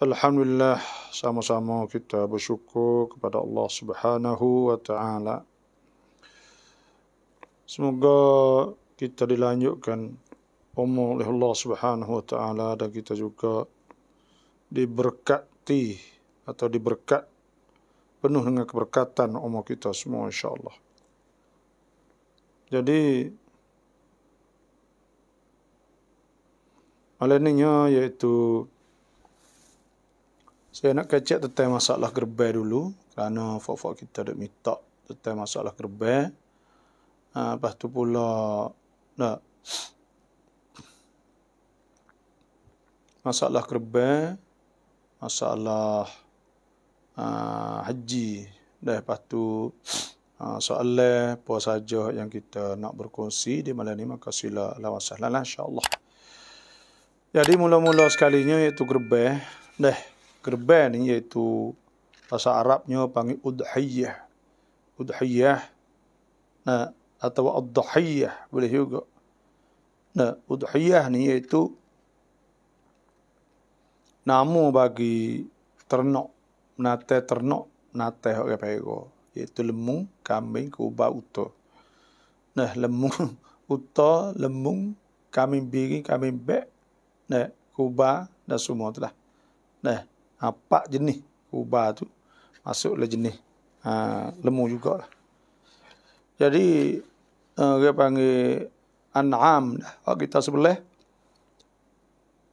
Alhamdulillah, sama-sama kita bersyukur kepada Allah Subhanahu wa taala. Semoga kita dilanjutkan umur oleh Allah Subhanahu wa taala dan kita juga diberkati atau diberkat penuh dengan keberkatan umur kita semua insyaallah. Jadi Alainya iaitu saya nak kacak tentang masalah gerbai dulu kerana fok-fok kita dah minta tentang masalah gerbai. Ha, ah, lepas tu pula nak masalah gerbai, masalah ha, haji dan lepas tu ha, soalan apa saja yang kita nak berkongsi di malam ni maka sila lawan sahlan lah, insyaAllah. Jadi mula-mula sekalinya iaitu gerbai. Dah, kerban yaitu bahasa Arabnya panggil udhiyah udhiyah nah atau udhiyah boleh juga nah udhiyah ni yaitu nama bagi ternak menate ternak menate hok apa ego iaitu lemung kambing kuba, uto nah lemung uto lemung kambing biri kambing bek nah kuba dan semua itulah nah ha, jenis ubah tu masuklah jenis ha, juga lah. Jadi uh, dia panggil an'am dah. kita sebelah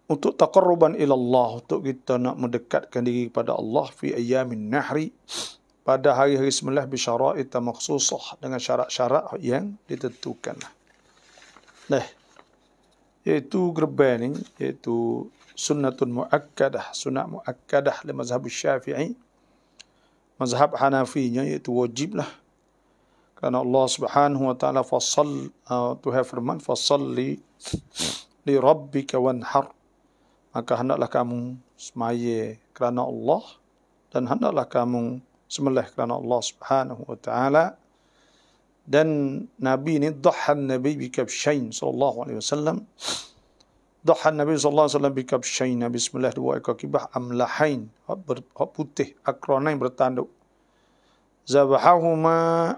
untuk taqarruban ila Allah, untuk kita nak mendekatkan diri kepada Allah fi ayamin nahri pada hari-hari sembelih bisyara'it maqsusah dengan syarat-syarat yang ditentukan. Lah. Nah. Iaitu gerbang ni, iaitu sunnatun muakkadah sunnah muakkadah le mazhab syafi'i mazhab hanafinya iaitu wajiblah kerana Allah Subhanahu wa taala fasal uh, firman fasalli li rabbika wanhar maka hendaklah kamu semaya kerana Allah dan hendaklah kamu sembelih kerana Allah Subhanahu wa taala dan nabi ni dhahan nabi bikab syain sallallahu alaihi wasallam Dhaha Nabi sallallahu alaihi wasallam bikab syain bismillah dua ekor kibah amlahain putih akronai bertanduk. zabahuma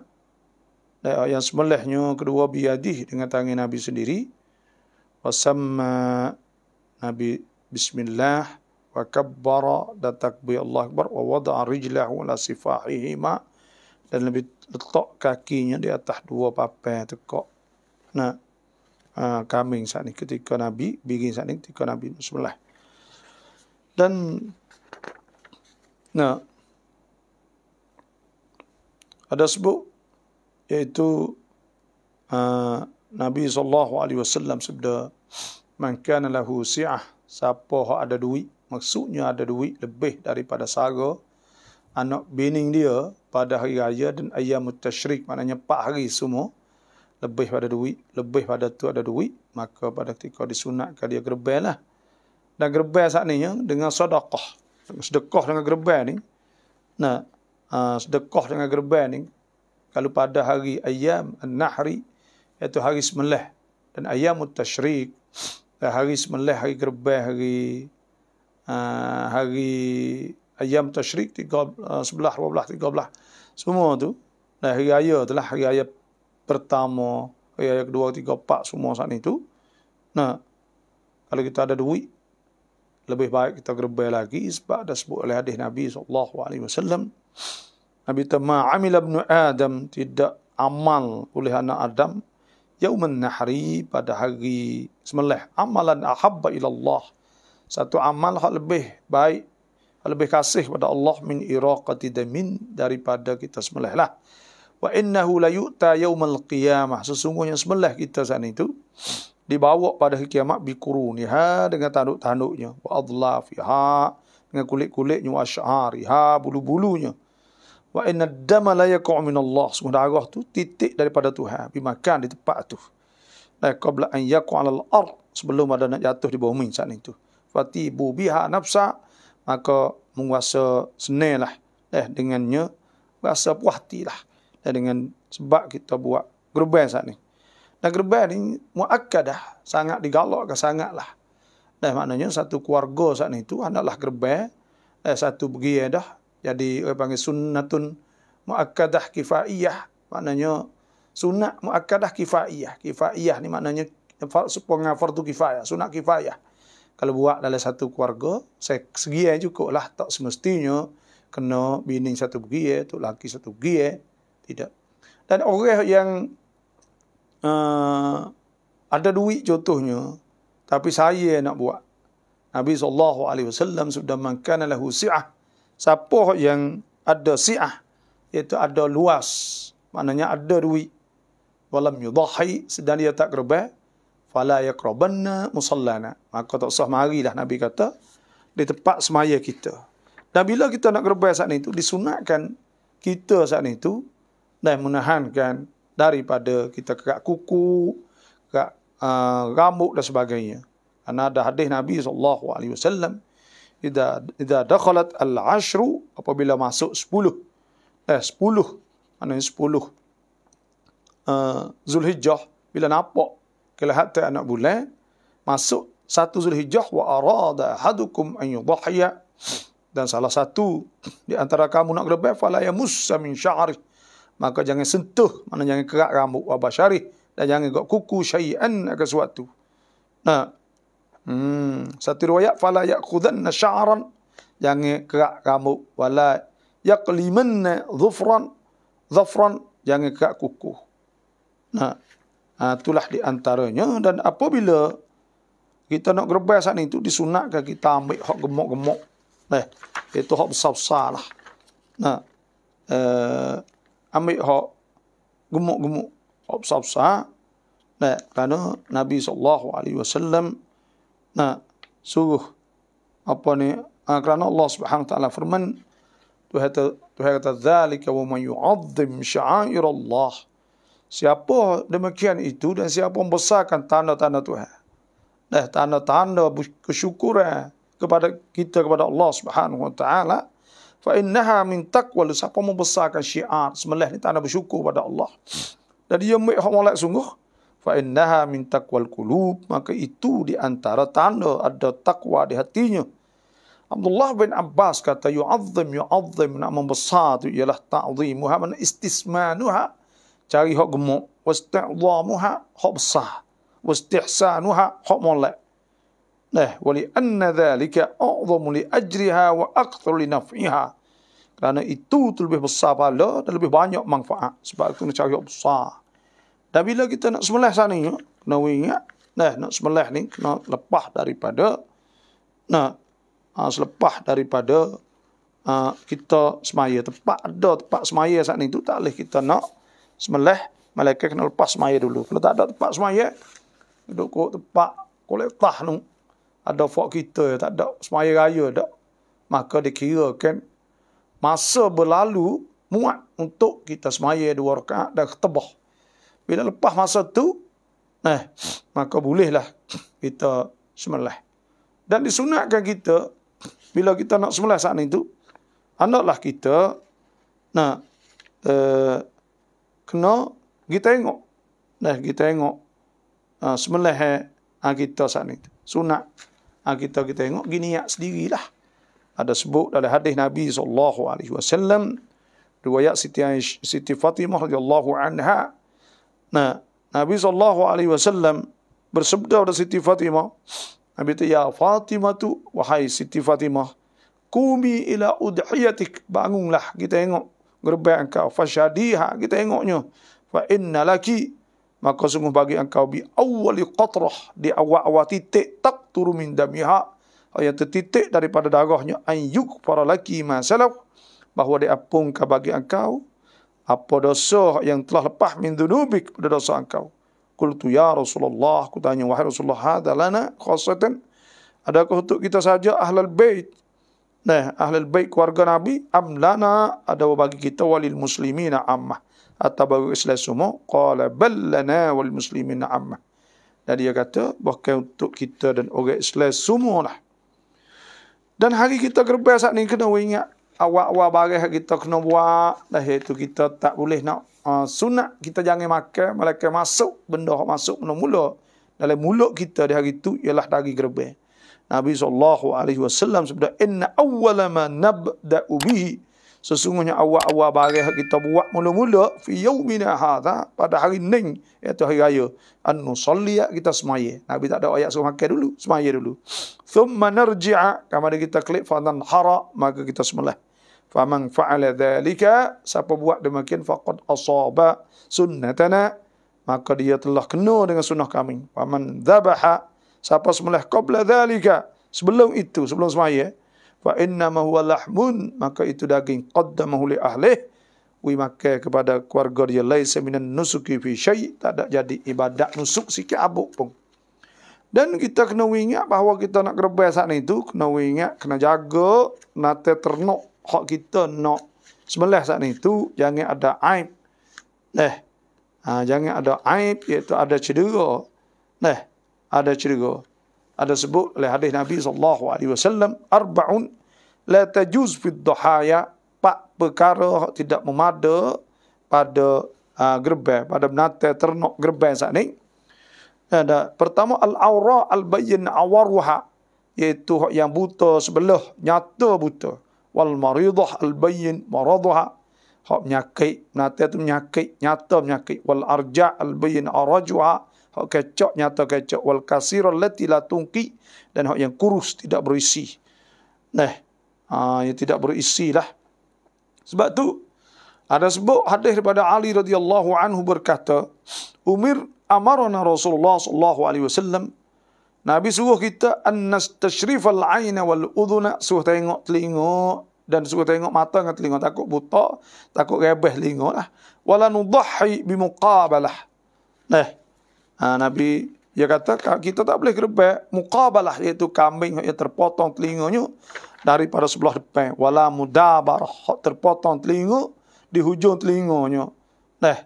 eh, yang sembelihnya kedua biadih dengan tangan Nabi sendiri. Wasamma Nabi bismillah wa kabbara dan takbir Allah akbar wa wada'a rijlahu ala sifahihima dan lebih letak kakinya di atas dua papan tekok. Nah, Ha, kami saat ini ketika Nabi begin saat ini ketika Nabi bersebelah dan nah ada sebut iaitu uh, Nabi sallallahu alaihi wasallam sabda man kana lahu si'ah siapa hak ada duit maksudnya ada duit lebih daripada sara anak bining dia pada hari raya dan ayam tasyrik maknanya 4 hari semua lebih pada duit, lebih pada tu ada duit, maka pada ketika disunatkan dia gerbel lah. Dan gerbel saat ni ya, dengan sedekah. Sedekah dengan gerbel ni. Nah, uh, sedekah dengan gerbel ni kalau pada hari ayam an-nahri iaitu hari semelih dan ayam tashrik dan hari semelih hari gerbel hari uh, hari ayam tashrik tiga uh, ah, sebelah dua belah tiga semua tu dan hari raya itulah hari raya pertama, ayat oh yang kedua, tiga, empat semua saat itu. Nah, kalau kita ada duit, lebih baik kita gerbai lagi sebab ada sebut oleh hadis Nabi SAW. Nabi Tama amil ibn Adam tidak amal oleh anak Adam yauman nahri pada hari semelih amalan ahabba ila Allah satu amal hal lebih baik hal lebih kasih kepada Allah min iraqati damin daripada kita semelih wa innahu la yu'ta yawmal qiyamah sesungguhnya sembelih kita saat itu dibawa pada hari kiamat bi kuruniha dengan tanduk-tanduknya wa adlafiha dengan kulit-kulitnya wa syahariha bulu-bulunya wa inna dama la yaqu min Allah semua darah tu titik daripada Tuhan bi makan di tempat tu la qabla an yaqu al ard sebelum ada nak jatuh di bumi saat itu fati bu biha nafsa maka menguasai senilah eh dengannya rasa puas hatilah dan eh, dengan sebab kita buat gerbai saat ni. Dan gerbai ni muakkadah, sangat digalakkan sangatlah. Dan maknanya satu keluarga saat ni tu adalah gerbai dan eh, satu pergi dah jadi orang panggil sunnatun muakkadah kifaiyah. Maknanya sunat muakkadah kifaiyah. Kifaiyah ni maknanya sepengah fardu kifaiyah, sunat kifaiyah. Kalau buat dalam satu keluarga, segi yang cukup lah. Tak semestinya kena bini satu gie, tu laki satu gie. Tidak. Dan orang yang uh, ada duit contohnya, tapi saya nak buat. Nabi sallallahu alaihi wasallam sudah makan lahu si'ah. Siapa yang ada si'ah iaitu ada luas, maknanya ada duit. Walam yudahi sedang dia tak kerba, fala yaqrabanna musallana. Maka tak sah marilah Nabi kata di tempat semaya kita. Dan bila kita nak kerba saat itu disunatkan kita saat itu dan menahankan daripada kita kerak kuku, kerak uh, rambut dan sebagainya. Karena ada hadis Nabi SAW, Ida, Ida dakhalat al-ashru, apabila masuk sepuluh, eh sepuluh, maknanya sepuluh, uh, Zulhijjah, bila nampak, kelihatan anak bulan, masuk satu Zulhijjah, wa arada ahadukum an yudahya, dan salah satu di antara kamu nak gerbek, fala ya musa min sya'arih, maka jangan sentuh mana jangan kerak rambut wa basyarih dan jangan gok kuku syai'an ke sesuatu nah ha. hmm satu riwayat fala yakhudanna sya'ran jangan kerak rambut wala yaqliman dhufran dhufran jangan kerak kuku nah ha. ha, itulah di antaranya dan apabila kita nak gerbas saat ni tu disunatkan kita ambil hak gemuk-gemuk eh itu hak besar-besar lah nah eh ambil hak gemuk-gemuk obsa-obsa nah kerana Nabi sallallahu alaihi wasallam nah suruh apa ni ha, kerana Allah Subhanahu taala firman tu kata tu kata zalika wa man yu'azzim sya'air Allah siapa demikian itu dan siapa membesarkan tanda-tanda Tuhan nah tanda-tanda kesyukuran kepada kita kepada Allah Subhanahu wa taala fa innaha min taqwal siapa membesarkan syiar sembelih ni tanda bersyukur pada Allah dan dia ambil hormat sungguh fa innaha min taqwal qulub maka itu di antara tanda ada takwa di hatinya Abdullah bin Abbas kata yu'azzim yu'azzim nak membesar tu ialah ta'zimuha mana istismanuha cari hak gemuk wasta'zamuha hak besar wasti'sanuha hak molek Nah, wali anna dhalika a'zamu li ajriha wa akthar li naf'iha. Kerana itu tu lebih besar pahala dan lebih banyak manfaat. Sebab itu cahaya besar. Dan bila kita nak semelah sana, kena ingat, nah, nak semelah ni, kena lepas daripada, nah, ha, selepas daripada uh, kita semaya. Tempat ada tempat semaya saat ni tu, tak boleh kita nak semelah. Malaikat kena lepas semaya dulu. Kalau tak ada tempat semaya, duduk kok tempat kolektah nung ada fok kita ya, tak ada semaya raya tak. Maka dikira kan masa berlalu muat untuk kita semaya dua rakaat dan khutbah. Bila lepas masa tu nah eh, maka bolehlah kita semelah. Dan disunatkan kita bila kita nak semelah saat itu hendaklah kita nah eh, uh, kena kita tengok nah kita tengok uh, ah, semelah eh, ha, kita saat itu sunat ha, kita kita tengok gini niat ya, sendirilah ada sebut dalam hadis Nabi sallallahu alaihi wasallam riwayat Siti Siti Fatimah radhiyallahu anha nah Nabi sallallahu alaihi wasallam bersabda pada Siti Fatimah Nabi itu, ya Fatimah tu wahai Siti Fatimah kumi ila udhiyatik bangunlah kita tengok gerbang kau fashadiha kita tengoknya fa inna maka sungguh bagi engkau bi awwali qatrah di awal-awal titik tak turun min damiha ayat titik daripada darahnya ayyuk para laki masalah salaf bahwa diapung ka bagi engkau apa dosa yang telah lepas min dunubik pada dosa engkau qultu ya rasulullah kutanya wahai rasulullah hada lana khassatan adakah untuk kita saja ahlul bait nah ahlul bait keluarga nabi am lana ada bagi kita walil muslimina ammah atau Islam semua qala ballana wal muslimin amma dan dia kata bahkan untuk kita dan orang Islam lah. dan hari kita gerbang saat ni kena ingat awak-awak barang kita kena buat dah itu kita tak boleh nak uh, sunat kita jangan makan mereka masuk benda masuk benda mula dalam mulut kita di hari itu ialah dari gerbang Nabi sallallahu alaihi wasallam sabda inna awwala ma nabda'u bihi sesungguhnya awal-awal barang kita buat mula-mula fi yaumina hadha pada hari ni iaitu hari raya annu sallia ya, kita semaya nabi tak ada ayat suruh makan dulu semaya dulu thumma narji'a kemudian ada kita klik fadan hara maka kita semula faman fa'ala dhalika siapa buat demikian faqad asaba sunnatana maka dia telah kena dengan sunnah kami faman dhabaha siapa semula qabla dhalika sebelum itu sebelum semaya fa inna ma huwa lahmun maka itu daging qaddamahu li ahlih wi maka kepada keluarga dia lain minan nusuki fi syai tak ada jadi ibadat nusuk sikit abuk pun dan kita kena ingat bahawa kita nak gerbes saat itu kena ingat kena jaga nate ternok hak kita nak sembelih saat itu jangan ada aib neh ha, jangan ada aib iaitu ada cedera neh ada cedera ada sebut oleh hadis Nabi sallallahu alaihi wasallam arbaun la tajuz fi dhahaya pak perkara tidak memada pada uh, ah, gerbe pada benate ternak gerbe saat ni ada pertama al awra al bayyin awarha iaitu yang buta sebelah nyata buta wal maridah al bayyin maradha hak menyakit benate tu menyakit nyata menyakit wal arja al bayyin arjuha hok kecok nyata kecok wal kasirul lati la tungki dan hok yang kurus tidak berisi nah ha, yang tidak berisi lah sebab tu ada sebut hadis daripada Ali radhiyallahu anhu berkata umir amarna Rasulullah sallallahu alaihi wasallam Nabi suruh kita annas tashrifal aina wal udhuna suruh tengok telinga dan suruh tengok mata dengan telinga takut buta takut rebah telinga lah wala nudhi bi muqabalah nah Uh, Nabi dia kata kita tak boleh gerbek muqabalah iaitu kambing yang terpotong telinganya daripada sebelah depan wala mudabar terpotong telinga di hujung telinganya neh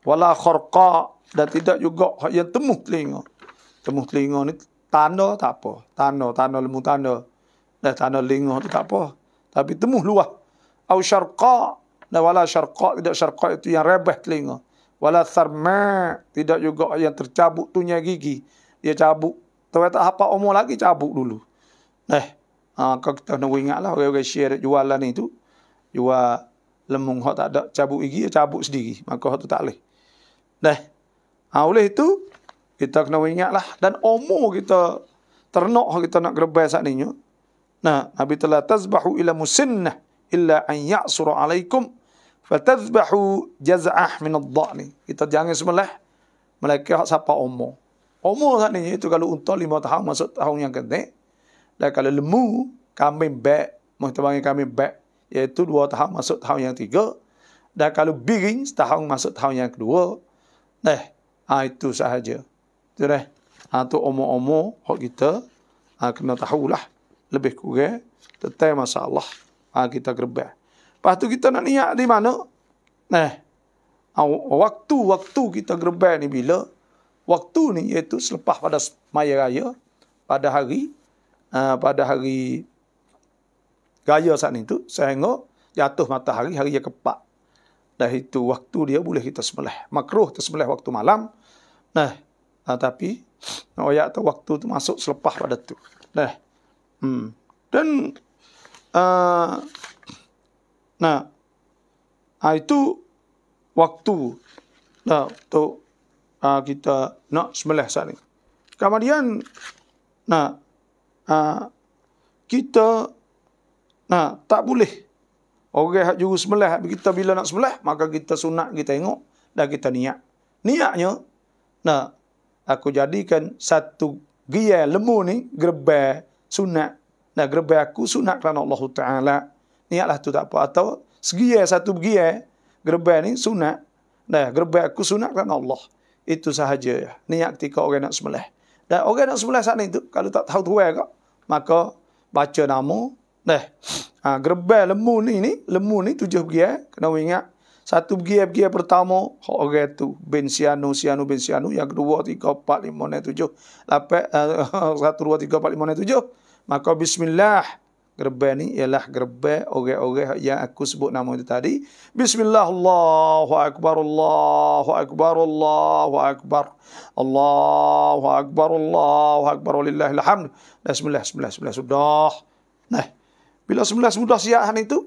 wala kharqa dan tidak juga yang temuh telinga temuh telinga ni tanda tak apa tanda tanda lemu tanda neh tanda telinga tu tak apa tapi temuh luah au syarqa dan wala syarqa tidak syarqa itu yang rebah telinga wala sarma tidak juga yang tercabuk tunya gigi dia cabuk. tahu tak apa umur lagi cabuk dulu eh ha kau kita nak ingatlah orang-orang syair jualan lah ni tu jual lemung hak tak ada cabuk gigi dia cabut sendiri maka hak tu tak leh dah eh, ha oleh itu kita kena ingatlah dan umur kita ternak kita nak gerbai saat ni nah nabi telah tazbahu ila musinnah illa an ya'sura alaikum fatadhbahu jaz'ah min ad-dha'n kita jangan sembelih mereka siapa umur umur kan ini itu kalau unta lima tahun masuk tahun yang gede dan kalau lemu kambing bek mahu kami bek iaitu dua tahun masuk tahun yang tiga dan kalau biring setahun masuk tahun yang kedua Nah, ha, itu sahaja. Itu dah. Ha, itu umur-umur hak kita ha, kena tahulah. Lebih kurang. tentang masalah ha, kita gerbah. Lepas tu kita nak niat di mana? Nah. Waktu-waktu ah, kita gerbang ni bila? Waktu ni iaitu selepas pada maya raya. Pada hari. Uh, pada hari raya saat itu. saya Sehingga jatuh matahari hari yang keempat. Dah itu waktu dia boleh kita sembelih. Makruh tersembelih waktu malam. Nah. Uh, tapi. Oya atau waktu tu masuk selepas pada tu. Nah. Hmm. Dan. Uh, Nah, ah, itu waktu nah, untuk uh, kita nak sembelih saat ini. Kemudian, nah, uh, kita nah, tak boleh orang yang juga sembelih, kita bila nak sembelih, maka kita sunat, kita tengok, dan kita niat. Niatnya, nah, aku jadikan satu gaya lembu ni, gerbah sunat. Nah, gerbah aku sunat kerana Allah Ta'ala niatlah tu tak apa atau segiye satu begiye gerbek ni sunat dah gerbek aku sunat kerana Allah itu sahaja ya. niat ketika orang nak sembelih dan orang nak sembelih saat itu kalau tak tahu tuai kak maka baca nama dah ha, gerbek lemu ni ni lemu ni tujuh begiye kena ingat satu begiye begiye pertama hok orang tu bin sianu sianu bin sianu yang kedua tiga empat lima enam tujuh lapan eh, satu dua tiga empat lima enam tujuh maka bismillah Gerbe ni ialah gerbe orang-orang yang aku sebut nama itu tadi. Bismillah Allahu Akbar Allahu Akbar Allahu Akbar Allahu Akbar Allahu Akbar walillahil hamd. Bismillah bismillah bismillah sudah. Nah. Bila sembilan sudah siap itu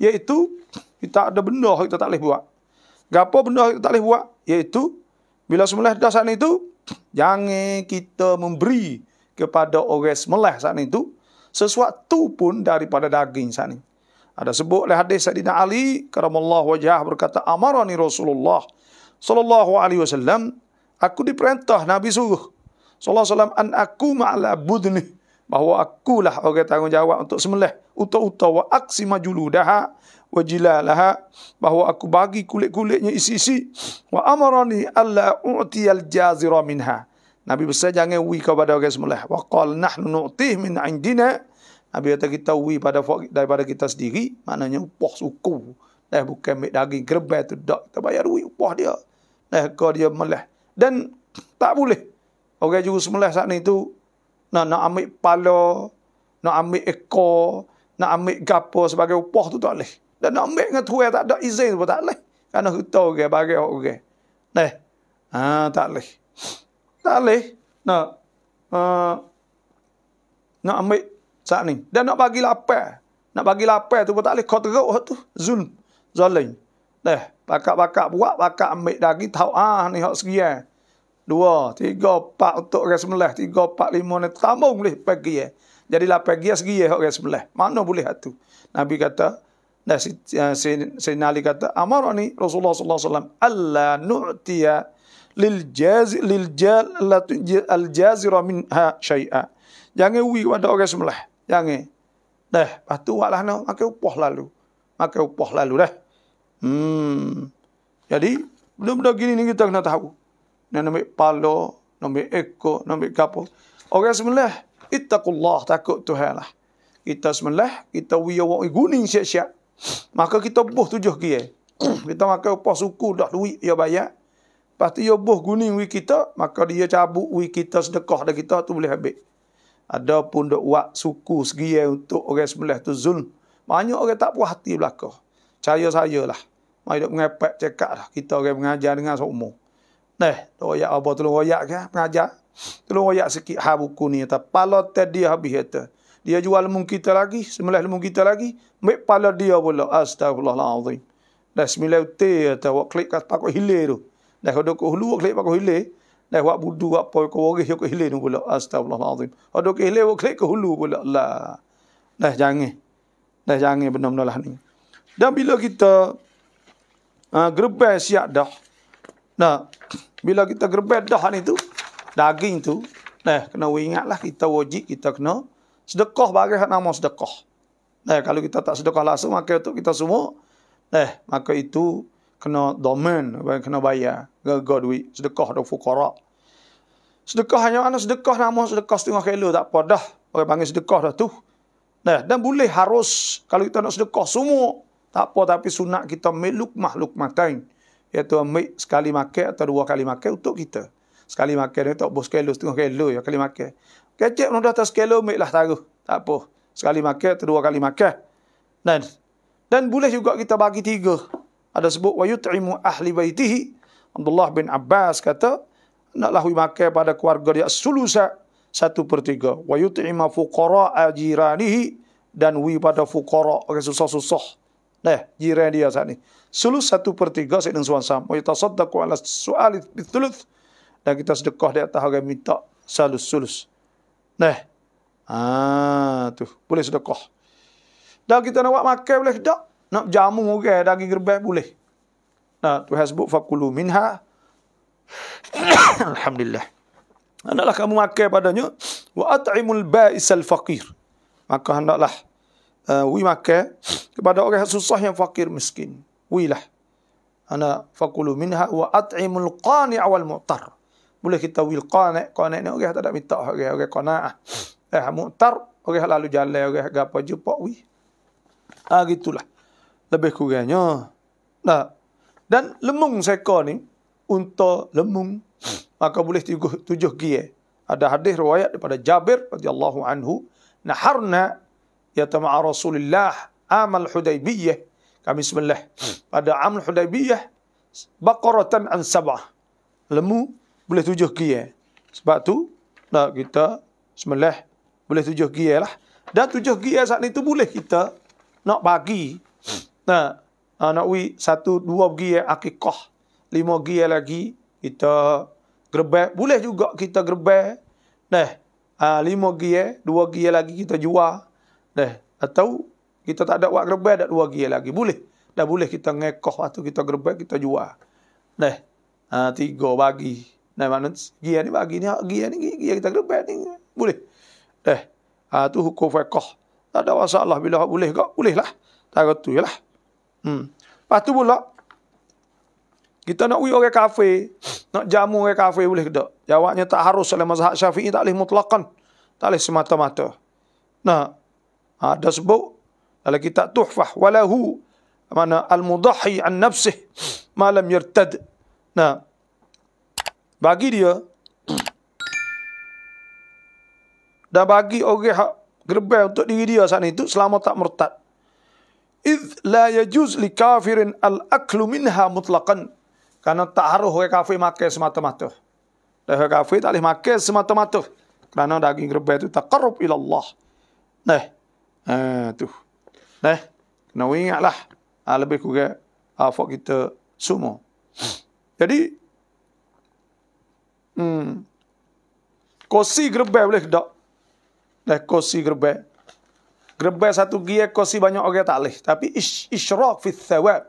iaitu kita ada benda kita tak boleh buat. Gapo benda kita tak boleh buat iaitu bila sembilan sudah saat itu jangan kita memberi kepada orang sembilan saat itu sesuatu pun daripada daging sana. Ada sebut oleh hadis Sayyidina Ali karamallahu wajah berkata amarani Rasulullah sallallahu alaihi wasallam aku diperintah Nabi suruh sallallahu alaihi wasallam an aku ma'ala budni bahwa akulah orang tanggungjawab untuk semelih uta-uta wa aksi majuludaha wa jilalaha bahwa aku bagi kulit-kulitnya isi-isi wa amarani alla u'ti al-jazira minha Nabi besar jangan wui kepada orang semelih wa qal nahnu nu'tih min indina Apabila kita ui pada daripada kita sendiri, maknanya upah suku. Dah eh, bukan ambil daging gerbai tu dak. Kita bayar ui upah dia. Dah eh, kau dia meleh. Dan tak boleh. Orang okay, juru semelah saat ni tu, nak, nak ambil pala, nak ambil ekor, nak ambil gapo sebagai upah tu tak boleh. Dan nak ambil dengan tuan tak ada izin pun tak boleh. Kerana kita orang okay, bagi orang. Okay. Nah, eh, ha, tak boleh. Tak boleh. Nak, uh, nak ambil saat ni. Dan nak bagi lapar. Nak bagi lapar tu pun tak boleh. Kau teruk tu. Zul. Zolim. Dah. pakak pakak buat. pakak ambil lagi Tahu. Ah ni hak sekian. Dua. Tiga. Empat untuk orang sebelah. Tiga. Empat. Lima. Ni. Tambung boleh pergi. Eh. Jadi lapar pergi sekian eh, hak orang sebelah. Mana boleh tu. Nabi kata. dan eh, Si, si, Nali kata. Amar ni. Rasulullah SAW. Allah nu'tiya. Liljaz, liljaz, liljaz, liljaz, liljaz, liljaz, liljaz, liljaz, liljaz, liljaz, liljaz, liljaz, liljaz, Jangan. Dah, lepas tu buatlah nak makan upah lalu. Makan upah lalu dah. Hmm. Jadi, benda-benda gini ni kita kena tahu. Nak ambil pala, nak ambil ekor, nak ambil kapal. Orang sebelah, itakullah takut Tuhan lah. Kita semula, kita wiyah wang guning siap-siap. Maka kita buh tujuh kia. kita makan upah suku dah duit ya bayar. Pasti ya buh guning wi kita, maka dia cabut wi kita sedekah dah kita tu boleh habis. Ada pun duk buat suku segia untuk orang sebelah tu zul. Banyak orang tak puas hati belakang. Caya saya lah. Mari duk mengepak cekak lah. Kita orang mengajar dengan seumur. Nah, duk ya apa tolong royak kan? Mengajar. Tolong royak sikit ha buku ni. Pala dia habis kata. Dia jual lemung kita lagi. Sebelah lemung kita lagi. Ambil pala dia pula. Astagfirullahaladzim. Dah sembilan uti kata. Wak klik kat pakok hilir tu. Dah kau duk hulu, klik pakok hilir. Dah buat budu, buat poi, kau waris, kau kehilin pula. Astagfirullahaladzim. Ada kehilin, kau klik ke hulu pula. Lah. Dah jangih. Dah jangih benar-benar lah ni. Dan bila kita uh, ah, gerbai siap dah. Nah, bila kita gerbai dah ni tu, daging tu, dah kena ingat lah kita wajib, kita kena sedekah bagi nama sedekah. Nah, kalau kita tak sedekah langsung, maka itu kita semua, eh, maka itu kena domen, kena bayar. Gaga duit, sedekah tu fukara. Sedekah hanya mana sedekah nama sedekah setengah kilo tak apa dah. Orang panggil sedekah dah tu. Nah, dan boleh harus kalau kita nak sedekah semua tak apa tapi sunat kita meluk makhluk makan. Iaitu ambil sekali makan atau dua kali makan untuk kita. Sekali makan ni tak bos kilo setengah kilo ya kali makan. Kecek pun dah atas kilo ambil lah taruh. Tak apa. Sekali makan atau dua kali makan. Dan dan boleh juga kita bagi tiga ada sebut wa yut'imu ahli baitihi Abdullah bin Abbas kata hendaklah hui makan pada keluarga dia sulusa satu per tiga wa yut'ima fuqara ajiranihi dan hui pada fuqara okay, susah-susah Nah, jiran dia saat ini. Sulus satu per tiga saya dengan suan Wa yutasaddaku ala su'al bithuluf. Dan kita sedekah dia atas harga minta salus-sulus. Nah. ah tu. Boleh sedekah. Dan kita nak buat makan boleh tak? nak jamu orang okay, daging gerbang boleh. Nah, Tuhan sebut fakulu minha. Alhamdulillah. Hendaklah kamu makan padanya wa at'imul ba'is al faqir. Maka hendaklah uh, wi makan kepada orang yang susah yang fakir miskin. Wi lah. Ana fakulu minha wa at'imul qani' wal mu'tar. Boleh kita wi qani', qani' ni orang tak ada minta orang okay, okay, qana'ah. Eh mu'tar orang okay, lalu jalan orang okay, gapo jumpa wi. Ah gitulah lebih kurangnya. Nah, dan lemung seekor ni, unta lemung, maka boleh tujuh, tujuh gie. Ada hadis riwayat daripada Jabir radhiyallahu anhu, naharna ya tama Rasulullah amal Hudaybiyah kami sembelih pada amal Hudaybiyah baqaratan an sabah. Lemu boleh tujuh gie. Sebab tu nah kita sembelih boleh tujuh gie lah. Dan tujuh gie saat itu boleh kita nak bagi Nah, uh, nak ui satu dua pergi ya, eh, akikah. Lima pergi ya, lagi kita gerbek. Boleh juga kita gerbek. Nah, lima pergi ya, dua pergi ya, lagi kita jual. Nah, atau kita tak ada buat gerbek ada dua pergi ya, lagi. Boleh. Dah boleh kita ngekoh atau kita gerbek kita jual. Nah, tiga bagi. Nah, mana pergi ya, ni bagi ni pergi ya, ni pergi ya, kita gerbek ni. Boleh. Nah, uh, tu hukum fekoh Tak ada masalah bila boleh kok. Boleh lah. Tak kata tu je lah. Hmm. Lepas tu pula, kita nak ui ke kafe, nak jamu ke kafe boleh ke tak? Jawabnya tak harus dalam mazhab syafi'i, tak boleh mutlakan. Tak boleh semata-mata. Nah, ha, ada sebut dalam kitab tuhfah, walahu mana al-mudahi an-nafsih malam yirtad. Nah, bagi dia, dah bagi orang yang gerbang untuk diri dia saat itu, selama tak mertad. Idh la yajuz li kafirin al-aklu minha mutlaqan. Karena tak haruh orang kafir makan semata-mata. Lah, orang kafir tak boleh makan semata-mata. karena daging rebah itu tak karub ila Allah. Nah. Eh, tu. Nah. Kena ingatlah. Ha, lebih kurang. Afak kita semua. Jadi. Hmm. Kosi gerbek boleh tak? Dah kosi gerbek. Gerbes satu gear kosi banyak orang tak leh. Tapi isyrak fi thawab.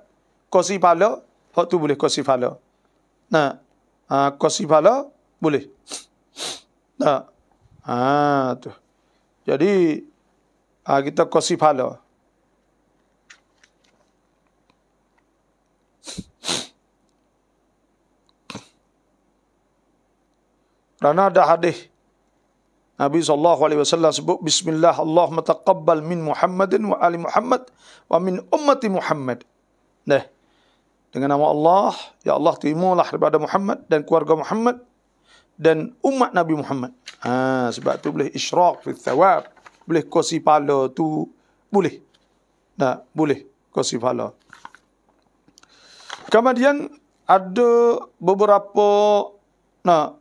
Kosi pala, hak tu boleh kosi pala. Nah, ha, kosi pala boleh. Nah. Ha, tu. Jadi ha, kita kosi pala. Kerana ada hadis Nabi sallallahu alaihi wasallam sebut bismillah Allahumma taqabbal min Muhammadin wa ali Muhammad wa min ummati Muhammad. Nah. Dengan nama Allah, ya Allah terimalah daripada Muhammad dan keluarga Muhammad dan umat Nabi Muhammad. Ha, sebab tu boleh isyraq fi thawab, boleh kosi pala tu boleh. Nah, boleh kosi pala. Kemudian ada beberapa nah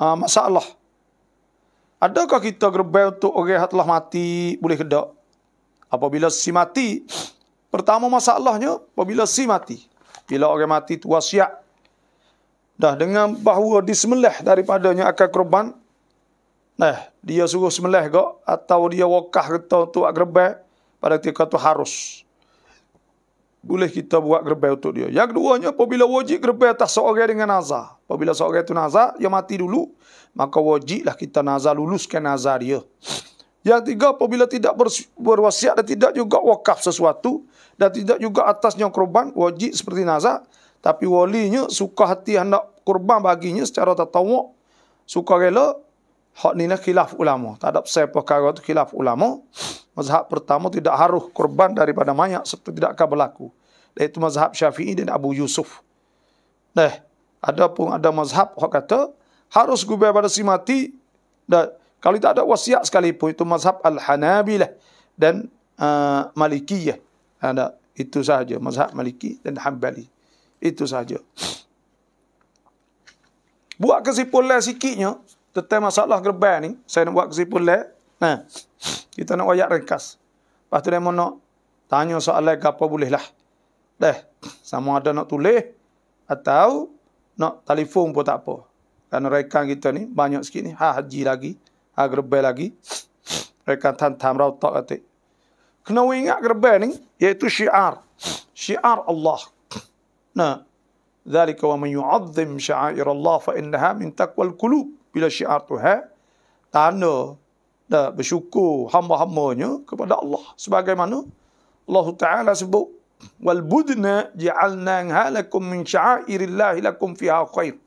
ah, masalah Adakah kita gerbe untuk orang yang telah mati? Boleh ke Apabila si mati, pertama masalahnya, apabila si mati. Bila orang mati itu wasiat. Dah dengan bahawa disemelih daripadanya akan kerban. Nah, eh, dia suruh semelih kok Atau dia wakah kita untuk buat gerbai? Pada ketika itu harus. Boleh kita buat gerbe untuk dia. Yang keduanya, apabila wajib gerbe atas seorang dengan azar. Apabila seorang itu nazar, dia mati dulu. Maka wajiblah kita nazar, luluskan nazar dia. Yang tiga, apabila tidak berwasiat dan tidak juga wakaf sesuatu. Dan tidak juga atasnya korban, wajib seperti nazar. Tapi walinya suka hati hendak korban baginya secara tertawak. Suka rela. Hak ni lah khilaf ulama. Tak ada pesan perkara tu khilaf ulama. Mazhab pertama tidak haruh korban daripada mayat serta tidak akan berlaku. Iaitu mazhab syafi'i dan Abu Yusuf. Dah. Adapun ada mazhab hok kata harus gubal pada si mati dan kalau tak ada wasiat sekalipun itu mazhab al-Hanabilah dan uh, Malikiyah. Ada itu sahaja mazhab Maliki dan Hambali. Itu sahaja. Buat kesimpulan sikitnya tentang masalah gerban ni, saya nak buat kesimpulan. Nah, kita nak wayak ringkas. Lepas tu dia nak tanya soalan apa boleh lah. Dah, sama ada nak tulis atau nak telefon pun tak apa. Kerana rekan kita ni banyak sikit ni. Ha haji lagi. Ha gerbel lagi. Rekan tantam tak katik. Kena ingat gerbel ni. Iaitu syiar. Syiar Allah. Nah. Zalika wa man yu'adzim sya'ir Allah fa innaha min taqwal kulub. Bila syiar tu ha. Tanda. Dah bersyukur hamba-hambanya kepada Allah. Sebagaimana Allah Ta'ala sebut. والبدن جعلناها لكم من شعائر الله لكم فيها خير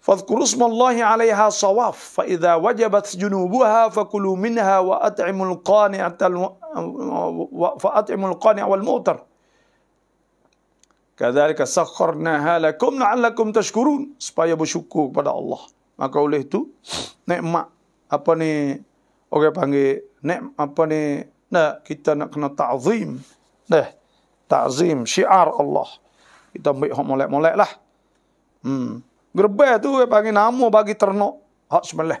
فاذكروا اسم الله عليها صواف فإذا وجبت جنوبها فكلوا منها وأطعموا القانع فأطعموا القانع والمؤتر كذلك سخرناها لكم لعلكم تشكرون supaya bersyukur kepada الله ما oleh itu nikmat أبني ni orang panggil nikmat apa ni nah kita Deh. Takzim, syiar Allah. Kita ambil hak molek-molek lah. Hmm. Gerbeh tu dia panggil nama bagi ternak. Hak semelih.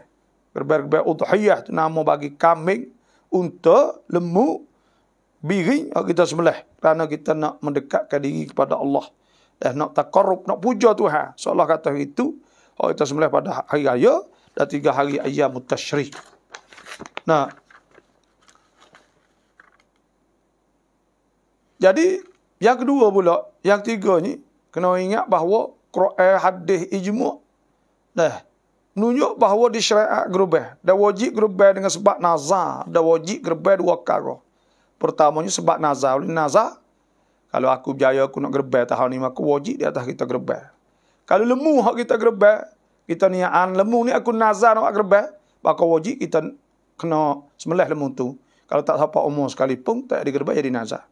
Gerbeh-gerbeh utuhiyah tu nama bagi kambing, unta, lemu, biri. Hak kita semelih. Kerana kita nak mendekatkan diri kepada Allah. Eh, nak tak korup nak puja tu ha Seolah kata itu, hak kita semelih pada hari raya dah tiga hari ayam mutasyrik. Nah, Jadi, yang kedua pula, yang ketiga ni, kena ingat bahawa Quran hadis ijmu' dah eh, menunjuk bahawa di syariat gerubah. Dah wajib gerubah dengan sebab nazar. Dah wajib gerubah dua kara. Pertamanya sebab nazar. Oleh nazar, kalau aku berjaya aku nak gerubah tahun ni, aku wajib di atas kita gerubah. Kalau lemu hak kita gerubah, kita niat ah, lemu ni aku nazar nak gerubah, maka wajib kita kena semelih lemu tu. Kalau tak sampai umur pun tak ada gerbang jadi nazar.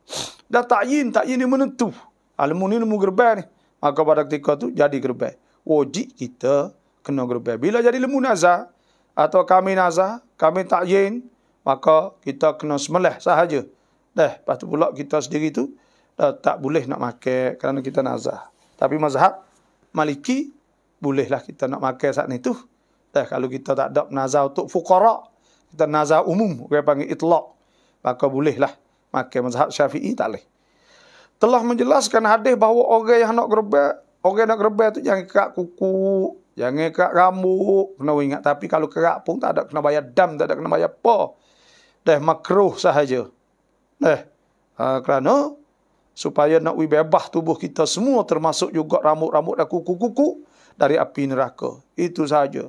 Dah takyin, takyin ni menentu. Ilmu ni ilmu gerbang ni. Maka pada ketika tu jadi gerbang. Wajib kita kena gerbang. Bila jadi lemu nazar, atau kami nazar, kami takyin, maka kita kena semelah sahaja. Dah, lepas tu pula kita sendiri tu, dah tak boleh nak makan kerana kita nazar. Tapi mazhab maliki, bolehlah kita nak makan saat ni tu. Dah, kalau kita tak ada nazar untuk fukarak, kita umum orang panggil itlaq maka bolehlah makan mazhab syafi'i tak boleh telah menjelaskan hadis bahawa orang yang nak gerbek orang nak gerbek tu jangan kerak kuku jangan kerak rambut kena ingat tapi kalau kerak pun tak ada kena bayar dam tak ada kena bayar apa dah makruh sahaja dah uh, kerana supaya nak bebas tubuh kita semua termasuk juga rambut-rambut dan kuku-kuku dari api neraka itu sahaja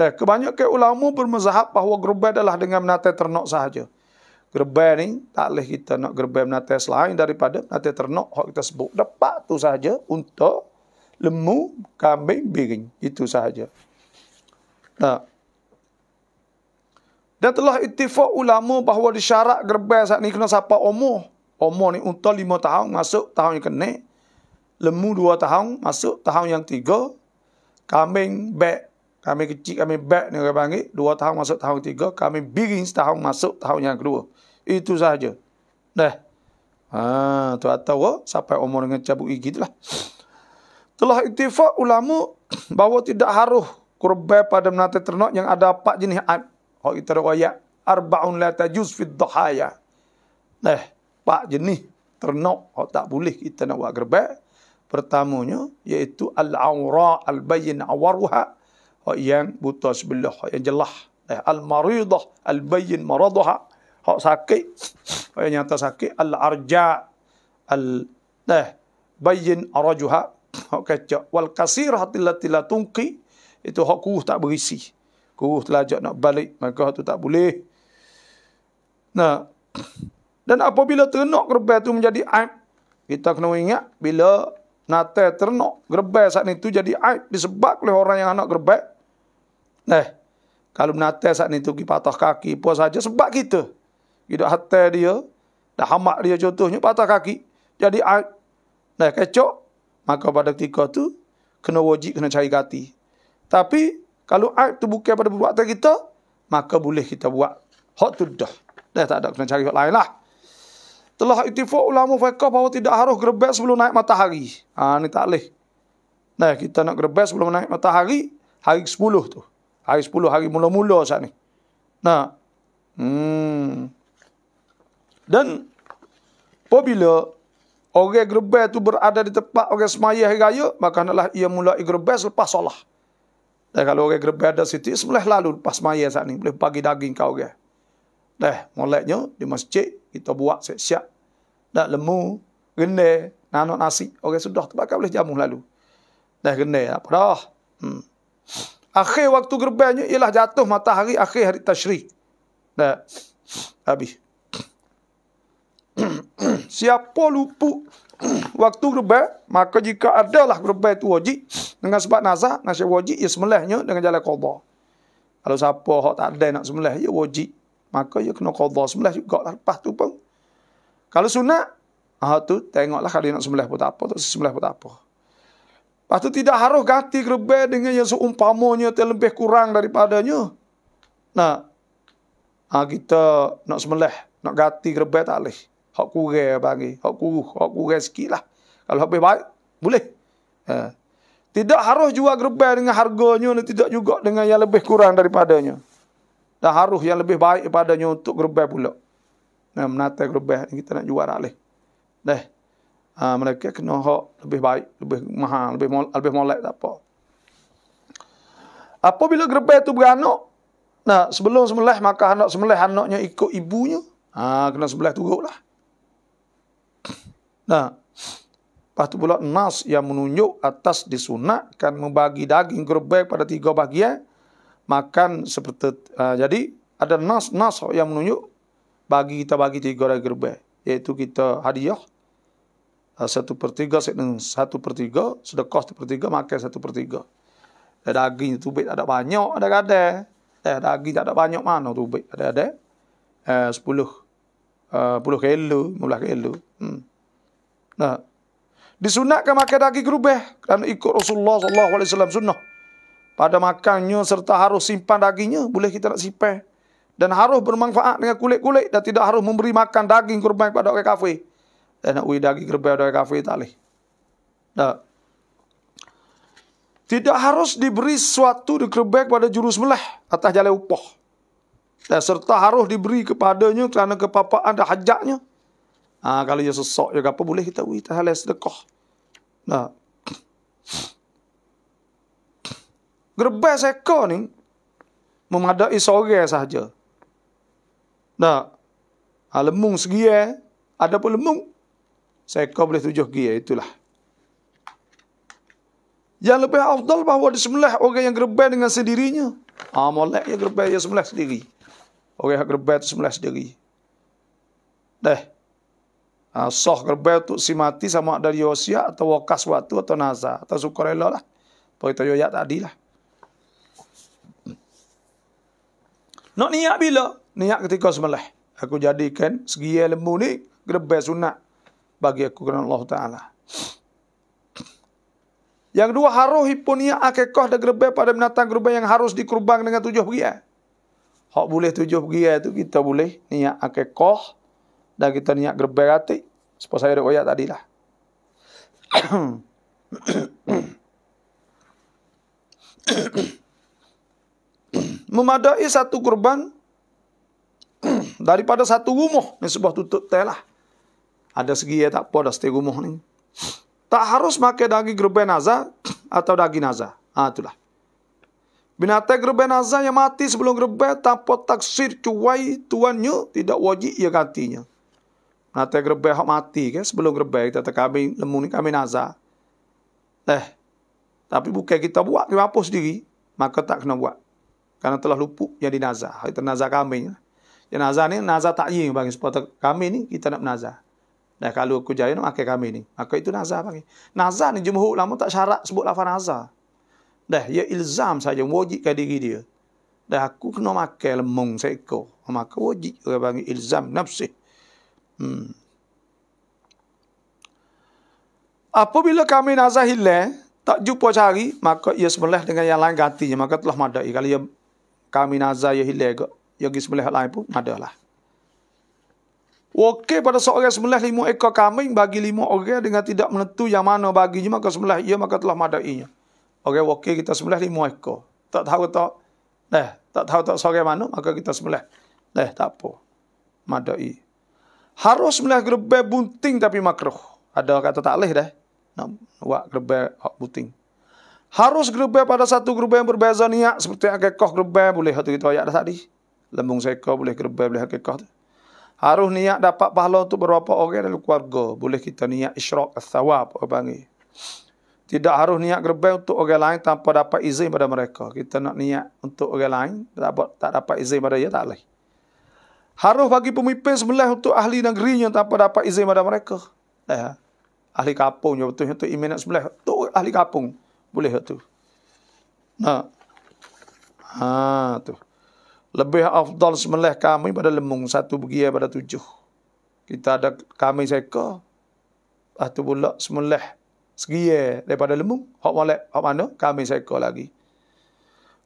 dan kebanyakan ulama bermazhab bahawa gerbai adalah dengan menatai ternak sahaja. Gerbai ni tak boleh kita nak gerbai menatai selain daripada menatai ternak yang kita sebut. Dapat tu sahaja untuk lemu, kambing, biring. Itu sahaja. Nah. Dan telah itifak ulama bahawa disyarat gerbai saat ni kena sapa umur. Umur ni untuk lima tahun masuk tahun yang kena. Lemu dua tahun masuk tahun yang tiga. Kambing, bek, kami kecil kami back ni orang panggil. Dua tahun masuk tahun tiga. Kami begin setahun masuk tahun yang kedua. Itu sahaja. Dah. Ha, tu atau sampai umur dengan cabut gigi tu lah. Telah itifak ulama bahawa tidak haruh kurban pada menata ternak yang ada empat jenis ad. Oh, kita rakyat. Arba'un la tajuz fid dhahaya. Dah. Empat jenis ternak. Oh, tak boleh kita nak buat kurban. Pertamanya, iaitu al-awra al-bayin awaruhak hak yang buta sebelah, hak yang jelah. Eh, Al-maridah, al-bayin maradaha, hak sakit, hak yang nyata sakit. Al-arja, al eh, bayin arajuha, hak kacak. Wal-kasir hati hatilatila tungki, itu hak kuh tak berisi. Kuh telajak nak balik, maka hak tu tak boleh. Nah, dan apabila ternak kerbau itu menjadi aib, kita kena ingat bila Nate ternok gerbek saat itu jadi aib disebab oleh orang yang anak gerbek. Nah, eh, kalau nate saat itu kita patah kaki, puas saja sebab kita. Hidup hati dia, dah hamak dia contohnya patah kaki. Jadi aib. Nah, kecok. Maka pada ketika tu kena wajib kena cari gati. Tapi kalau aib tu bukan pada perbuatan kita, maka boleh kita buat hak tuduh. Dah tak ada kena cari hak lain lah telah itifak ulama fiqah bahawa tidak harus gerbek sebelum naik matahari. Ha, ini tak boleh. Nah, kita nak gerbek sebelum naik matahari, hari 10 tu. Hari 10, hari mula-mula saat ni. Nah. Hmm. Dan, apabila orang gerbek tu berada di tempat orang semaya hari raya, maka adalah ia mulai gerbek lepas solah. Dan kalau orang gerbek ada situ, boleh lalu lepas semaya saat ni. Boleh bagi daging kau orang. Dah, mulanya di masjid kita buat siap-siap. Dah lemu, gende nanak nasi. Orang sudah terbakar boleh jamu lalu. Dah gende apa dah. Hmm. Akhir waktu gerbanya ialah jatuh matahari akhir hari tashrik. Dah, habis. Siapa lupu waktu gerbang, maka jika ada lah gerbang itu wajib, dengan sebab nazar, nasi wajib, ia semelahnya dengan jalan qadar. Kalau siapa yang tak ada nak semelah, ia wajib maka ia kena qadha sembelih juga lah, lepas tu pun. Kalau sunat, ah tu tengoklah kali nak sembelih pun tak apa, tak sembelih pun tak apa. Lepas tu tidak harus ganti kerbau dengan yang seumpamanya terlebih kurang daripadanya. Nah, ha, ah kita nak sembelih, nak ganti kerbau tak boleh. Hak kurang bagi, hak kuruh, hak kurang sikitlah. Kalau lebih baik, boleh. Ha. Tidak harus jual gerbang dengan harganya, tidak juga dengan yang lebih kurang daripadanya dah haruh yang lebih baik padanya untuk gerbah pula. Nah, menata gerbah ni kita nak juara leh. Dah. Ha, mereka kena hak lebih baik, lebih mahal, lebih mol, lebih molek tak apa. Apabila gerbah tu beranak, nah sebelum semelih maka anak semelih anaknya ikut ibunya. Ha, kena sebelah turut lah. Nah, lepas tu pula nas yang menunjuk atas disunatkan membagi daging gerbek pada tiga bahagian makan seperti uh, jadi ada nas-nas yang menunjuk bagi kita bagi tiga lagi lebih yaitu kita hadiah ah, satu per tiga, satu per tiga, kos satu per tiga, makan satu per tiga. Dan daging itu tubik ada banyak, ada ada. Eh, daging tak ada banyak mana tu tubik, ada ada. Eh, sepuluh. Ah, puluh kilo, mula kilo. Hmm. Nah. Disunatkan makan daging kerubah. Kerana ikut Rasulullah SAW sunnah pada makannya serta harus simpan dagingnya boleh kita nak simpan dan harus bermanfaat dengan kulit-kulit dan tidak harus memberi makan daging kurban kepada orang kafir dan nak ui daging kurban kepada orang kafir tak boleh tak tidak harus diberi suatu di dikerbaik kepada jurus meleh atas jalan upah. Dan serta harus diberi kepadanya kerana kepapaan dan hajaknya. Ha, kalau ia sesok juga apa boleh kita beri tahalai sedekah. Nah. Gerbes seko ni memadai sore saja. Nah, ha, lemung segi eh. Ada pun lemung. seko boleh tujuh gi eh, itulah. Yang lebih afdal bahawa disembelih orang yang gerbes dengan sendirinya. Ah ha, molek yang gerbes dia sembelih sendiri. Orang yang gerbes itu sembelih sendiri. Dah. Ha, soh gerbes tu si mati sama ada Yosia atau wakas waktu atau nasa. Atau sukarela lah. Pertanyaan tadi lah. Nak niat bila? Niat ketika semalam. Aku jadikan segi lembu ni gerbes sunat bagi aku kerana Allah Taala. Yang kedua haruh hiponia akekoh dan gerbe pada binatang gerbe yang harus dikurbang dengan tujuh pergi. Hak boleh tujuh pergi itu kita boleh niat akekoh dan kita niat gerbe hati Seperti saya ada ayat tadi lah. Ahem. memadai satu kurban daripada satu rumah ni sebuah tutup telah. Ada segi ya tak apa dah setiap rumah ni. Tak harus makan daging gerben naza atau daging naza. Ha, itulah. Binatang gerben naza yang mati sebelum gerben tanpa taksir cuai tuannya tidak wajib ia gantinya. Binatang gerben yang mati ke sebelum gerben kita tak kami lemu ni kami naza. Eh, tapi bukan kita buat, kita hapus sendiri. Maka tak kena buat. Karena telah lupuk yang dinazah. Hari ternazah yang Jenazah ni nazah takyin bagi supporter kami ni kita nak nazah. Dan kalau aku jaya nak makan kami ni. Maka itu nazah bagi Nazah ni jumhur lama tak syarat sebut lafaz nazah. Dah ia ilzam saja wajibkan diri dia. Dah aku kena makan lemong seekor. Maka wajib dia panggil ilzam nafsi. Hmm. Apabila kami nazah hilang, tak jumpa cari, maka ia sebelah dengan yang lain gantinya. Maka telah madai. Kalau ia kami nazar yang hilang ke. Yang di sebelah lain pun ada lah. Okey pada seorang sebelah lima ekor kami bagi lima orang dengan tidak menentu yang mana baginya maka sebelah ia maka telah madainya. Okey okey kita sebelah lima ekor. Tak tahu tak. Eh, tak tahu tak seorang mana maka kita sebelah. Eh, tak apa. Madai. Harus sebelah gerbe bunting tapi makruh. Ada kata tak leh dah. Nak buat gerbe bunting harus grupe pada satu grupe yang berbeza niat ya. seperti akekoh grupe boleh hati kita ayat tadi lembung seko boleh grupe boleh akekoh harus niat dapat pahala untuk berapa orang dalam keluarga boleh kita niat isyrak as-sawab apa panggil tidak harus niat grupe untuk orang lain tanpa dapat izin pada mereka kita nak niat untuk orang lain dapat tak dapat izin pada dia tak boleh harus bagi pemimpin sebelah untuk ahli negerinya tanpa dapat izin pada mereka eh, ahli kampung betul-betul imam sebelah untuk ahli kapung. Boleh tak tu? Nah. Ha tu. Lebih afdal semelih kami pada lemung satu begia pada tujuh. Kita ada kami seka. Ah tu pula semelih segia daripada lemung. Hak malak, hak mana? Kami seka lagi.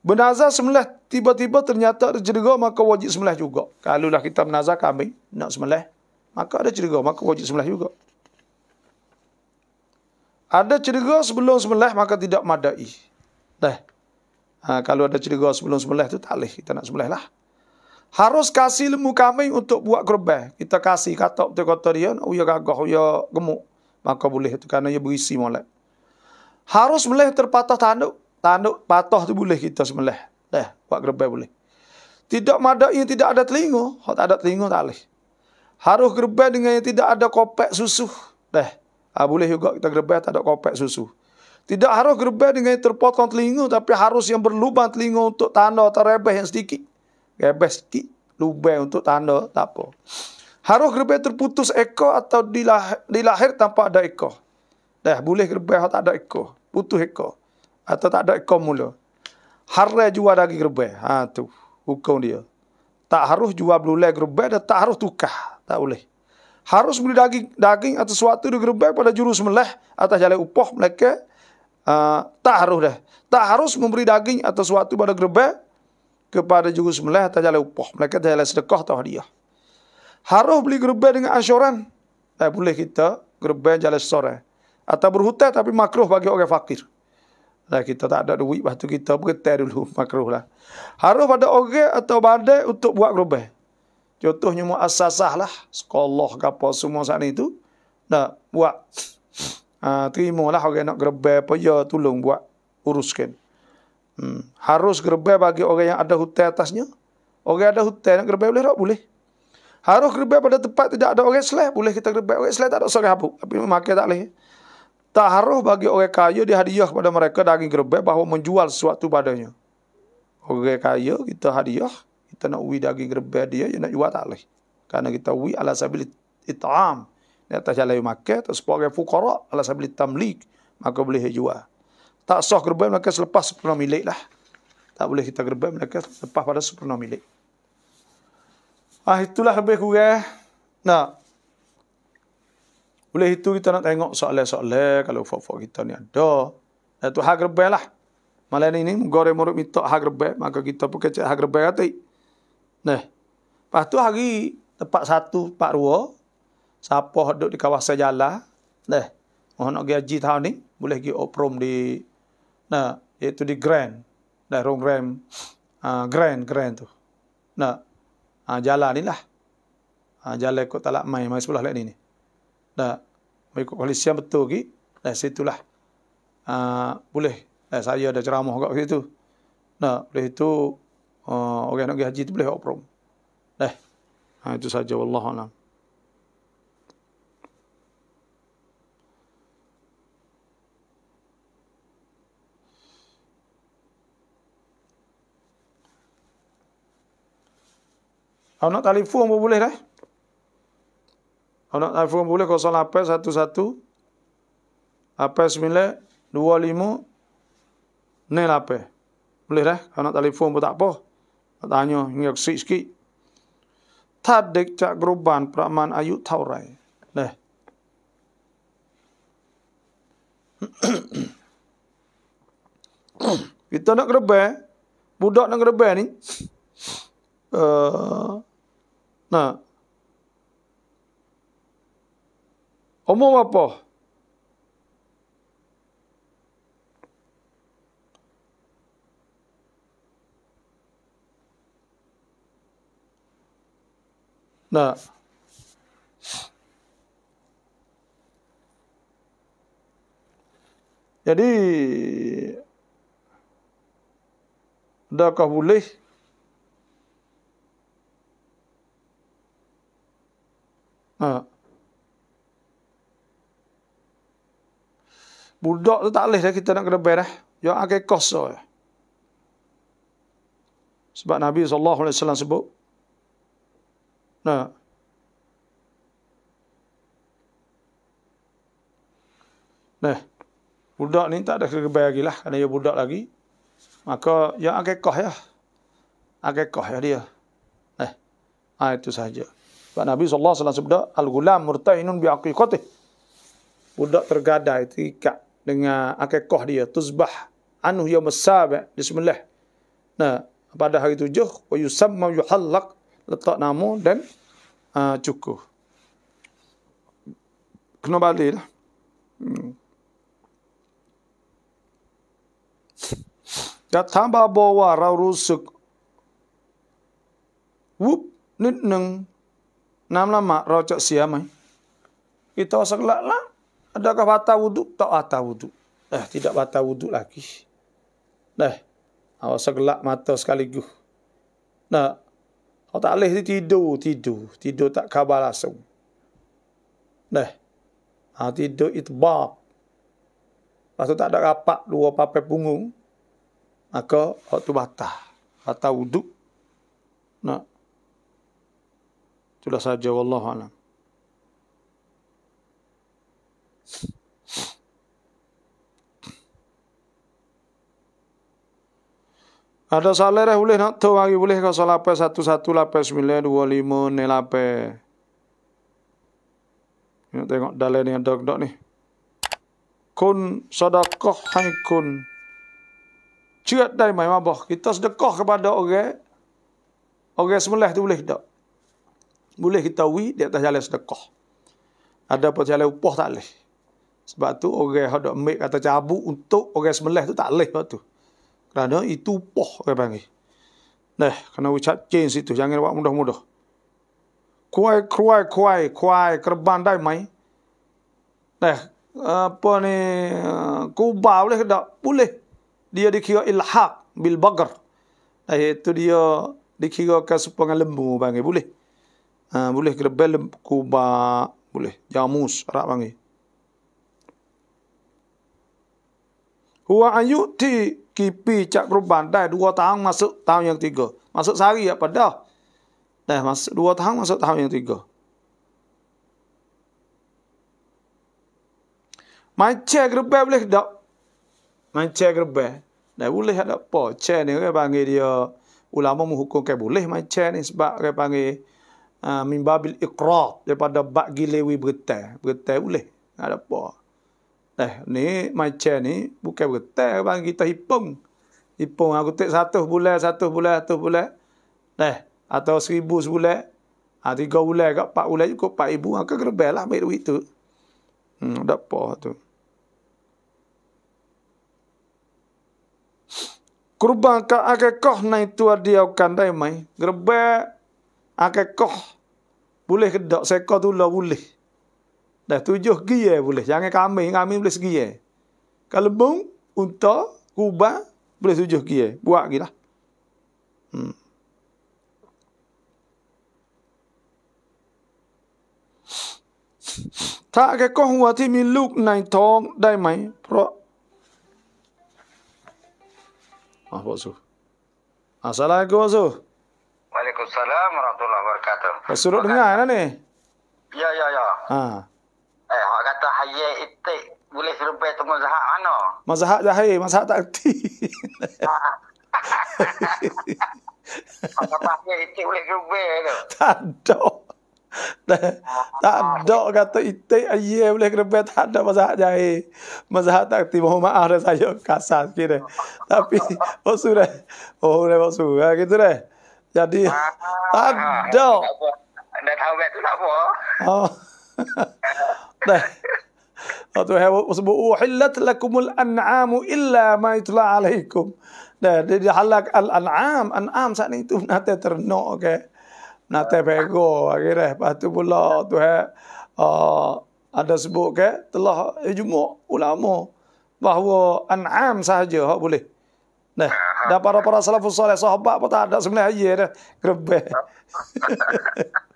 Benazah semelih tiba-tiba ternyata ada cerga maka wajib semelih juga. Kalau lah kita menazah kami nak semelih. Maka ada cerga maka wajib semelih juga. Ada cerita sebelum sembelih maka tidak madai. Teh. Ha, kalau ada cerita sebelum sembelih itu tak boleh. Kita nak sembelih lah. Harus kasih lemu kami untuk buat kerbah. Kita kasih katak betul kata dia. Oh ya gagah, oh ya gemuk. Maka boleh itu. Kerana ia berisi molek. Harus boleh terpatah tanduk. Tanduk patah tu boleh kita sembelih. Teh. Buat kerbah boleh. Tidak madai yang tidak ada telinga. Kalau tak ada telinga tak boleh. Harus kerbah dengan yang tidak ada kopek susu. Teh. Ha, boleh juga kita gerbah tak ada kopek susu. Tidak harus gerbah dengan terpotong telinga tapi harus yang berlubang telinga untuk tanda terebeh yang sedikit. Gerbah sedikit, lubang untuk tanda tak apa. Harus gerbah terputus ekor atau dilahir, dilahir tanpa ada ekor. Dah boleh gerbah tak ada ekor, putus ekor atau tak ada ekor mula. Haram jual lagi gerbah. Ha tu hukum dia. Tak harus jual belulai gerbah dan tak harus tukar. Tak boleh harus beli daging daging atau sesuatu di gerbek pada jurus meleh atau jale upoh mereka uh, tak harus dah tak harus memberi daging atau sesuatu pada gerbek kepada jurus meleh atau jale upoh mereka dah jale sedekah atau hadiah harus beli gerbek dengan asyuran tak eh, boleh kita gerbek jale sore atau berhutang tapi makruh bagi orang fakir Nah, kita tak ada duit, lepas kita berhutang dulu makruh lah. Harus pada orang atau badai untuk buat gerbek. Contohnya muassasah lah. Sekolah ke apa semua saat ni tu. Nak buat. Ha, ah, terima lah orang nak gerbai apa. Ya tolong buat. Uruskan. Hmm. Harus gerbai bagi orang yang ada hutan atasnya. Orang ada hutan nak gerbai boleh tak? Boleh. Harus gerbai pada tempat tidak ada orang selai. Boleh kita gerbai. Orang selai tak ada seorang habuk. Tapi memakai tak boleh. Tak harus bagi orang kaya dihadiah kepada mereka daging gerbai bahawa menjual sesuatu padanya. Orang kaya kita hadiah kita nak ui daging gerbel dia, dia nak jual tak boleh. Karena kita uwi ala sabil it'am. Dia tak jalan makan, atau sebagai fukara ala sabil tamlik. Maka boleh jual. Tak sah gerbel mereka selepas sepenuh milik lah. Tak boleh kita gerbel mereka selepas pada sepenuh milik. Ah itulah lebih kurang. Nah. Boleh itu kita nak tengok soalan-soalan kalau fok-fok kita ni ada. Itu hak gerbel lah. Malah ini, goreng murid minta hak gerbel. Maka kita pakai cek hak gerbel katik. Nah. Lepas tu hari tempat satu, tempat dua. Siapa duduk di kawasan jalan. Nah. Mohon nak pergi haji tahun ni. Boleh pergi oprom di. Nah. Iaitu di Grand. Dari Rung Grand. Uh, grand, Grand tu. Nah. Uh, jalan ni lah. Uh, jalan ikut talak main. Main sebelah lain ni. Nah. Mengikut kualisian betul lagi. Dari situ lah. Uh, boleh. Dari saya ada ceramah kat situ. Nah. Boleh itu uh, orang nak pergi haji tu boleh buat prom. Eh. Ha, itu saja wallahu alam. Kalau nak telefon pun boleh dah. Kalau nak telefon boleh 08 11 89 25 4 Nelape. Boleh dah? Kalau nak telefon pun tak apa tanya hingga sikit-sikit. Tadik cak geruban praman ayu tau rai. Leh. Kita nak gerbang, budak nak gerbang ni. Uh, eh, nah. Umur apa? 那，jadi dah kau boleh budak tu tak boleh lah kita nak kena berah yang akan kos sebab Nabi SAW sebut 那 nah, budak ni tak ada kebaya lagi lah ya budak lagi maka yang akikah ya akikah ya. ya dia eh nah, ah, itu sahaja sebab Nabi SAW sebut al-gulam murtainun bi'aqiqatih budak tergadai terikat dengan akikah dia tuzbah anuh yaum sabi bismillah nah pada hari tujuh wa yusamma yuhallaq letak nama dan uh, cukuh. Kena balik lah. Hmm. Dah tambah bawa rau rusuk. Wup, nit neng. Nam lama rau cak siamai. Eh. Kita rasa kelak lah. Adakah batal wudhu? Tak batal wudhu. Eh, tidak batal wudhu lagi. Dah. Eh, Awak segelak mata sekaligus. Nah, kalau tak boleh tidur, tidur. Tidur tak khabar langsung. Nah. Ha, tidur itbab. Lepas tu tak ada rapat dua papai punggung. Maka waktu batah. kata wuduk. Nah. Itulah sahaja Wallahualam. Thank you. Ada salere ulih nak to wangi ulih ka salape satu lape 925 ne lape. Ni tengok dalam ni ada dok ni. Kun sedekah hai kun. Cuat dai mai mabah kita sedekah kepada orang. Orang semelah tu boleh dok. Boleh kita wi dia tak jalan sedekah. Ada apa jalan upah tak leh. Sebab tu orang hendak ambil kata cabut untuk orang semelah tu tak leh waktu tu kerana itu poh orang panggil. Nah, kena ucap chain situ. Jangan buat mudah-mudah. Kuai, kuai, kuai, kuai, kerban dah mai. Nah, apa ni, kubah boleh ke tak? Boleh. Dia dikira ilhaq bil bagar. Nah, itu dia dikira ke sepengah lembu panggil. Boleh. Ah, boleh kerban lembu, kubah, boleh. Jamus, rak panggil. Huwa ayuti kipi cak kurban dah dua tahun masuk tahun yang tiga. Masuk sari ya pada, Dah masuk dua tahun masuk tahun yang tiga. Main Mancai kerbae boleh tak? Mancai kerbae. Dah boleh ada apa? Cek ni kan bangi dia. Ulama menghukum kan boleh mancai ni. Sebab kan bangi Uh, mimbabil ikrat. Daripada bak gilewi beritai. Beritai boleh. Tak ada apa. Eh, ni macam ni bukan betul bang kita hipung. Hipung aku tek satu bulan, satu bulan, satu bulan. Eh, atau seribu sebulan. Ha, tiga bulan ke, empat bulan cukup, empat ibu. Aku kerebel lah ambil duit tu. Hmm, tak apa tu. Kurban ke akekoh na itu dia akan dah mai. Gerbek akekoh. Boleh ke tak? Sekor tu lah boleh. Dah tujuh gie boleh. Jangan kambing, kambing boleh segie. Kalau bung, unta, kubah, boleh tujuh gie. Buat gila. Hmm. ถ้าแกก็หัวที่มีลูกในท้องได้ไหมเพราะอาบอสุอาสลายกูบอสุมาเลกุสลามรับตุลาบรักาตุสุรุดง่ายนะเนี่ยยายายาอ่า ayat itik boleh serupai tu mazhab mana? Mazhab zahir, mazhab tak erti. Tak ada. Tak ada kata itik ayat boleh kerupai tak ada mazhab jahe. Mazhab tak erti. Mohon maaf dah saya kasar sikit. Tapi, bosu dah. Oh, dah bosu. Ha, gitu dah. Jadi, ah, tak ada. Dah tahu betul apa? Oh. Dah. Och då här och lakumul an'am illa ma yutla alaikum. Nah, det halak al an'am, an'am sa ni tu nate terno ke. Nate bego akhirnya patu pula tu ha. ada sebut ke telah ijmu ulama bahawa an'am sahaja ha, boleh. Nah, dah para-para salafus soleh sahabat pun tak ada sebenarnya ya. Kerbe.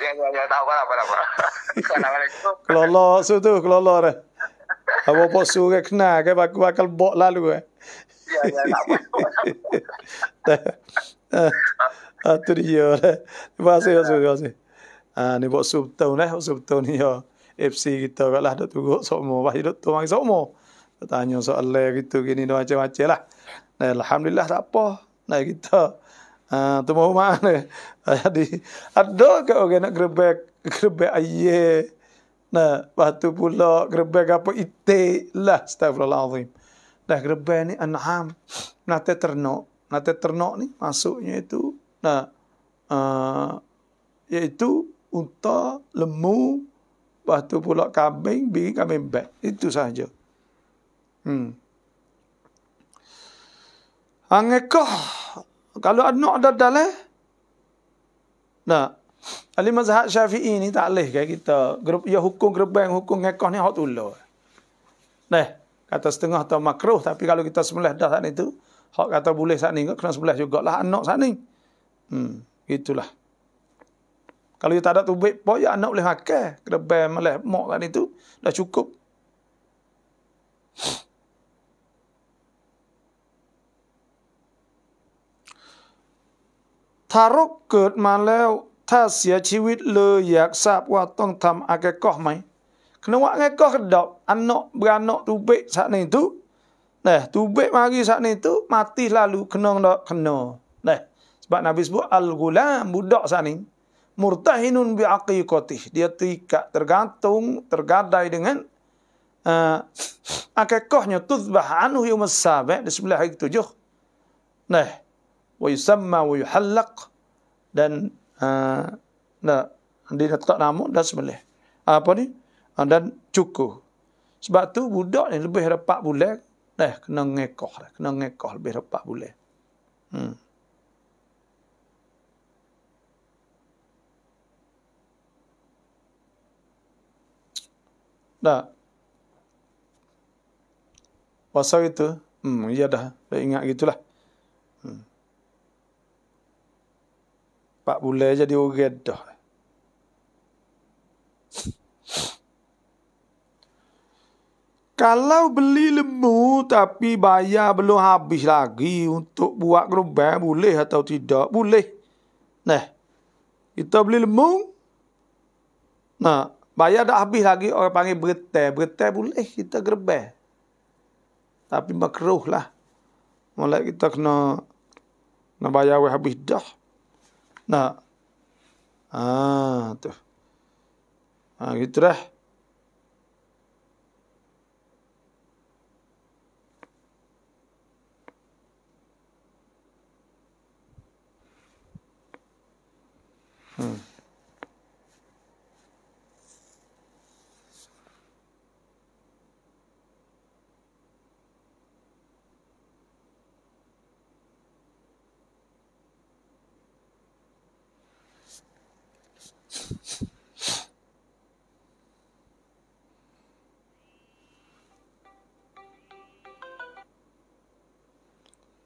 ya, ya, ya, tak kan apa, tak apa, tak apa. Kelolok su tu, kelolok dah. Apa pun su ke kena ke, aku bakal bok lalu eh. Ya, ya, tak apa. Itu ah, dia dah. Terima kasih, terima kasih. Ah, ni buat tu, tahun eh, sub tahun ni ya. FC kita kalau lah, duk tunggu semua. Bahaya duk tuang semua. Tanya soal lah, gitu, gini, macam-macam lah. Alhamdulillah, tak apa. Nah, kita. Ha, tu mau mana? Jadi, ada ke orang nak grebek grebek ayah, nah batu pula, grebek apa, ite lah, astagfirullahaladzim. Dah grebek ni, an'am, nate ternok nate ternok ni, masuknya itu, nak, uh, iaitu, unta, lemu, batu pula kambing, bagi kambing bet itu sahaja. Hmm. Angekoh, kalau ada nak dah dah eh? lah. Ali mazhab syafi'i ni tak boleh ke kita. Grup, ya hukum gerbang, hukum ngekoh ni hak tulah. Nah, kata setengah tu makruh. Tapi kalau kita sembelih dah saat itu. Hak kata boleh saat ni. Kena juga lah anak saat ni. Hmm, itulah. Kalau dia tak ada tubik pun, ya anak boleh makan. Gerbang, malah mok saat itu. Dah cukup. ทารกเกิดมาแล้วถ้าเสียชีวิตเลยอยากทราบว่าต้องทําอากก็ไหมคือว่าไงก็กระดับอันเนาะบานเนาะตูเบสันนตุนะตูเบมากี่สันนตุมาตีลาลูขนองดอกขนองนะสบับนบิสบุอัลกุลามบุดอกสันนมุรตะฮินุนบิอักยุคติดีตีกะ tergantung tergadai dengan อากก็เนี่ยตุบะฮานุฮิมัสซาเบะในสุบลาฮิกตุจุนะ ويسمى ويحلق dan nah dia tak nama dan sembelih. Apa ni? Ah, dan cukur. Sebab tu budak ni lebih dapat boleh dah kena ngekoh dah, kena ngekoh lebih dapat bulan. Hmm. Dah. Pasal itu, hmm, ya dah, dah ingat gitulah. Hmm. Pak bule jadi urat dah. Kalau beli lembu tapi bayar belum habis lagi untuk buat gerobak boleh atau tidak? Boleh. Nah. Kita beli lembu. Nah, bayar dah habis lagi orang panggil bertai. Bertai boleh kita gerobak. Tapi makruh lah. malah kita kena kena bayar habis dah. 那啊，对，啊，对嘞。嗯。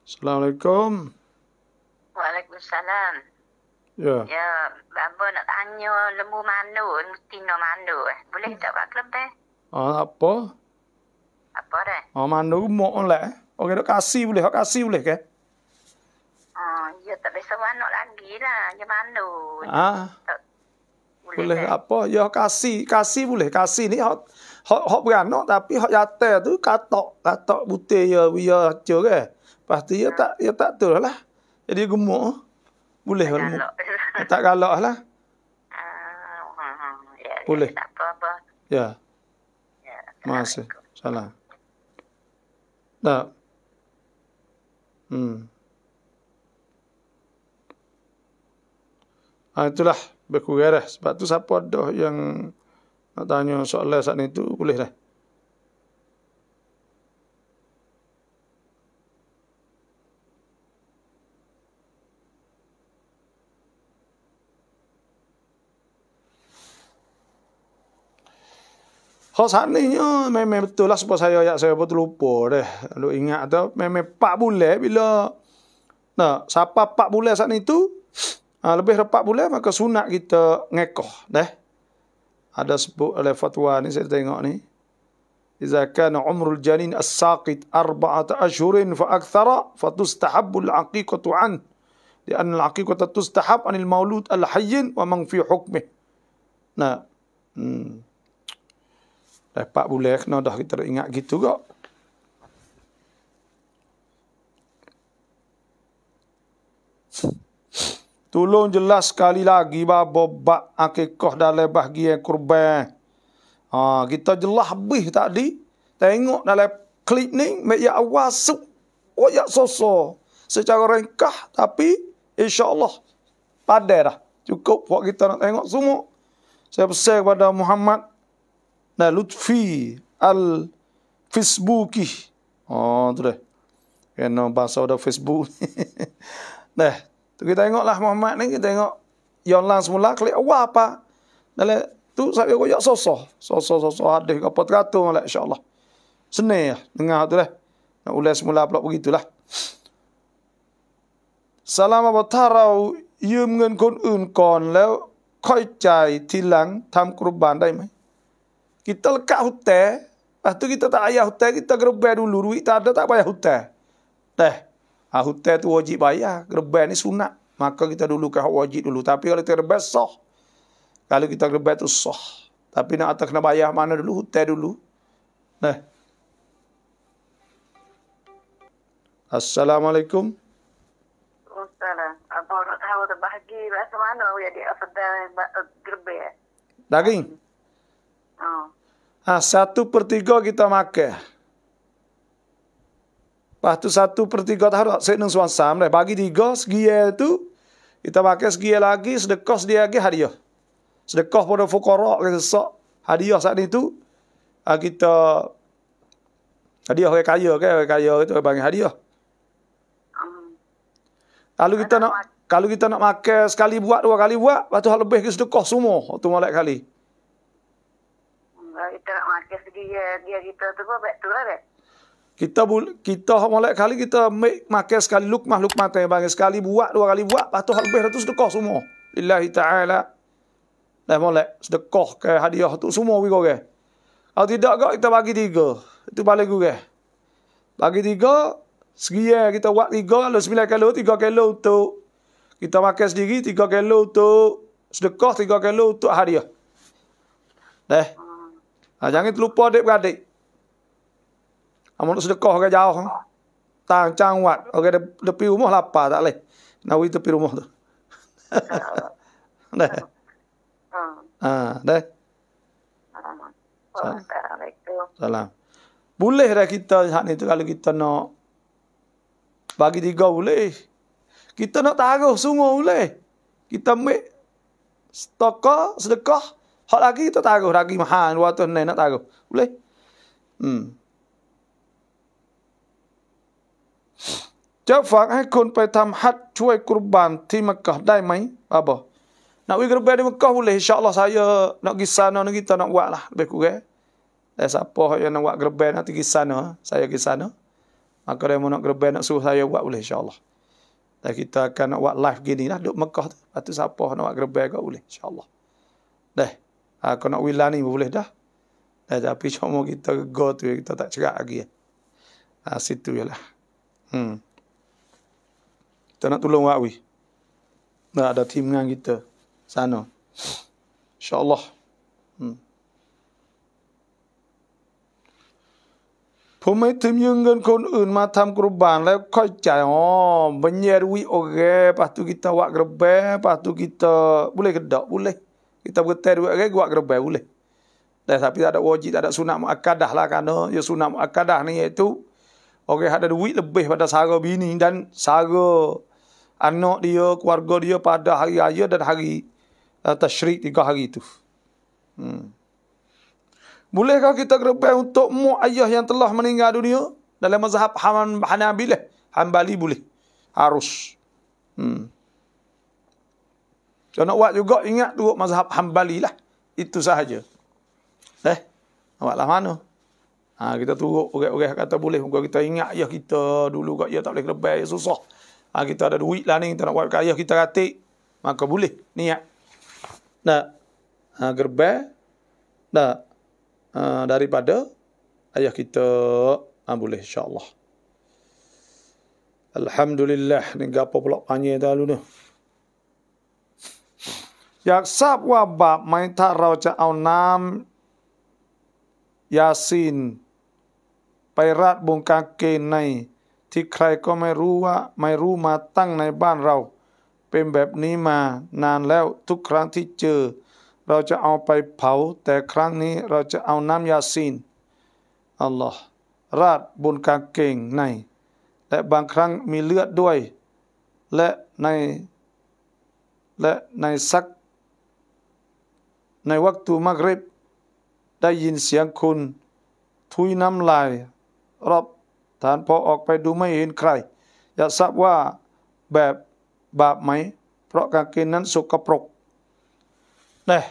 Assalamualaikum. Waalaikumsalam. Ya. Ya, Bambu nak tanya lembu mandu, tino mandu. Boleh tak buat klub teh? Oh, apa? Apa dah? Oh, ah, mandu mau oleh. Okay, dok kasih boleh, dok kasih boleh ke? Oh, ya tak bisa warna lagi lah, je mandu. Ah. Tak boleh apa ya kasih kasih boleh kasih ni hot hot hot beranak tapi hot yate tu katok katok butir ya ya cure pasti ya tak ya tak tu lah jadi gemuk boleh kalau lah ya, tak galak lah ah, ya, ya, boleh tak apa apa ya ya masih salah, dah hmm ah, Itulah bergurah sebab tu siapa dah yang nak tanya soalan saat itu boleh dah Kalau saat ni, ya, memang betul lah sebab saya ayat saya pun terlupa deh. lalu ingat tu, memang pak boleh bila Nah, siapa pak boleh saat ni tu Ha, lebih repak pula maka sunat kita ngekoh. deh Ada sebut oleh fatwa ni saya tengok ni. jika kana umrul janin as-saqit arba'ata ashurin fa akthara fa tustahabbu al-aqiqatu an di anna al-aqiqata tustahab anil maulud al-hayyin wa man fi hukmih. Nah. Hmm. Dah 4 kena dah kita ingat gitu kok. Tolong jelas sekali lagi bapa bak akikah ah, dalam bahagian kurban. Ha, kita jelas habis tadi. Tengok dalam klip ni. Ya Allah sup. Oh sosok. Secara ringkah. Tapi insyaAllah. Padai dah. Cukup buat kita nak tengok semua. Saya pesan kepada Muhammad. Nah, Lutfi al Facebooki. Oh, ha, tu deh. Kena bahasa dah Facebook. Dah. Tu kita tengoklah Muhammad ni kita tengok yang lang semula kali awal apa. Dale tu sampai aku yak sosoh, sosoh sosoh hadis apa teratur lah insya-Allah. Senang ya dengar tu lah. Nak ulas semula pula begitulah. Salam apa tarau yum ngan kon un kon lew koi cai tilang tam kurban dai mai. Kita leka hutang, lepas tu kita tak ayah hutang, kita gerbe dulu, duit tak ada tak payah hutang. Teh, Ha, ah, hutang tu wajib bayar. Gerban ni sunat. Maka kita dulu hak wajib dulu. Tapi kalau kita gerban, sah. Kalau kita gerban tu sah. Tapi nak atas kena bayar mana dulu? Hutai dulu. Nah. Assalamualaikum. Assalamualaikum. Abang nak tahu terbahagi. Rasa mana yang dia sedar eh, gerban? Daging? Oh. Ha, satu per tiga kita makan. Lepas tu satu per tiga tahun tak sekenang suan sam. Dah bagi tiga, segi tu. Kita pakai segi lagi, sedekah dia lagi hadiah. Sedekah pada fukara, kita sesak. Hadiah saat ni tu. Ah, kita hadiah orang kaya kan, orang kaya itu orang panggil hadiah. kalau kita nak kalau kita nak makan sekali buat, dua kali buat, lepas tu hal lebih ke sedekah semua waktu malak kali. kita nak makan segi dia kita tu pun, betul lah, kita bul, kita mulai kali kita make makan sekali luk mah luk mata yang bangis sekali buat dua kali buat patu lebih ratus sedekah semua. Lillahi taala. Dah mulai sedekah ke hadiah tu semua we go ke. Kalau tidak gak kita bagi tiga. Itu paling gue. Bagi tiga segiye kita buat tiga kalau sembilan kilo tiga kilo tu kita makan sendiri tiga kilo tu sedekah tiga kilo tu hadiah. Dah. Ha, jangan terlupa adik-beradik. Amun nak sedekah ke jauh. Ha? Tang cangwat. Orang okay, pi rumah lapar tak leh. Nawi pi rumah tu. Dah. ah Ha, dah. Ha. Salam. Boleh dah kita hak ni tu kalau kita nak bagi tiga boleh. Kita nak taruh sungguh boleh. Kita ambil stokah, sedekah. Hak lagi kita taruh lagi mahal. Dua tu nak taruh. Boleh? Hmm. จะฝากให้คนไปทำฮัตช่วยกุรบานที่มักกะได้ไหมบาบอนักวิกรบานที่มักกะบุเลยอินชาอัลลอฮ์สายเออนักกิสานะนักกิตานักวะลาเบกุเกะเอซาพอยนักวะกรบานที่กิสานะสายกิสานะมักเรียนมักกรบานนักสู้สายวะบุเลยอินชาอัลลอฮ์แต่กิตาการนักวะไลฟ์กินีนะดุมักกะตัวซาพอยนักวะกรบานก็บุเลยอินชาอัลลอฮ์เด้อากนักวิลานี่บ่เลยดะแต่จะพิชมว่ากิตตกอตัวกิตตตักชักอากีอ่ะสิตุยละ Hmm. Kita nak tolong wakwi. Nak ada tim dengan kita. Sana. InsyaAllah. Hmm. ผมไม่ถึงยืมเงินคนอื่นมาทำกรุบานแล้วค่อยจ่ายอ๋อบัญญัติวิโอเคปัตุกิตาวักระเบะปัตุกิตาบุเลกระดอกบุเลกิตาบุเตอร์วิโอเควักระเบะบุเลแต่ถ้าพี่ได้วอจิตได้สุนัขมาอักดาห์ละกันเนาะยศสุนัขมาอักดาห์นี่เอตุ Orang ada duit lebih pada sara bini dan sara anak dia, keluarga dia pada hari raya dan hari uh, eh, tashrik tiga hari itu. Hmm. Bolehkah kita gerbai untuk mu ayah yang telah meninggal dunia? Dalam mazhab Haman Hanabilah, Hanbali boleh. Harus. Hmm. Kalau nak buat juga, ingat tu mazhab Hanbali lah. Itu sahaja. Eh, awaklah mana? Ha, kita turut orang-orang kata boleh. Muka kita ingat ayah kita dulu kat ayah tak boleh kelebay. susah. Ha, kita ada duit lah ni. Kita nak buat ayah kita ratik. Maka boleh. Niat. Nak. Ha, gerbay. Nak. Ha, daripada ayah kita ha, boleh insyaAllah. Alhamdulillah. Ni gapa pula panjir dah dulu ni. Yak sab wabak main tak rau cak awnam. Yasin. Yasin. ไปราดบงกางเกงในที่ใครก็ไม่รู้ว่าไม่รู้มาตั้งในบ้านเรา เป็นแบบนี้มานานแล้วทุกครั้งที่เจอ เราจะเอาไปเผา แต่ครั้งนี้เราจะเอาน้ำยาซีนอัลลอฮ์ราดบนกางเกงใน และบางครั้งมีเลือดด้วย และในและในซัก ในวัตถุมากริบได้ยินเสียงคุณ ทุยน้ำลายรอบฐานพอออกไปดูไม่เห็นใคร อยากทราบว่าแบบบาปไหมเพราะการกินนั้นสกปรกนะ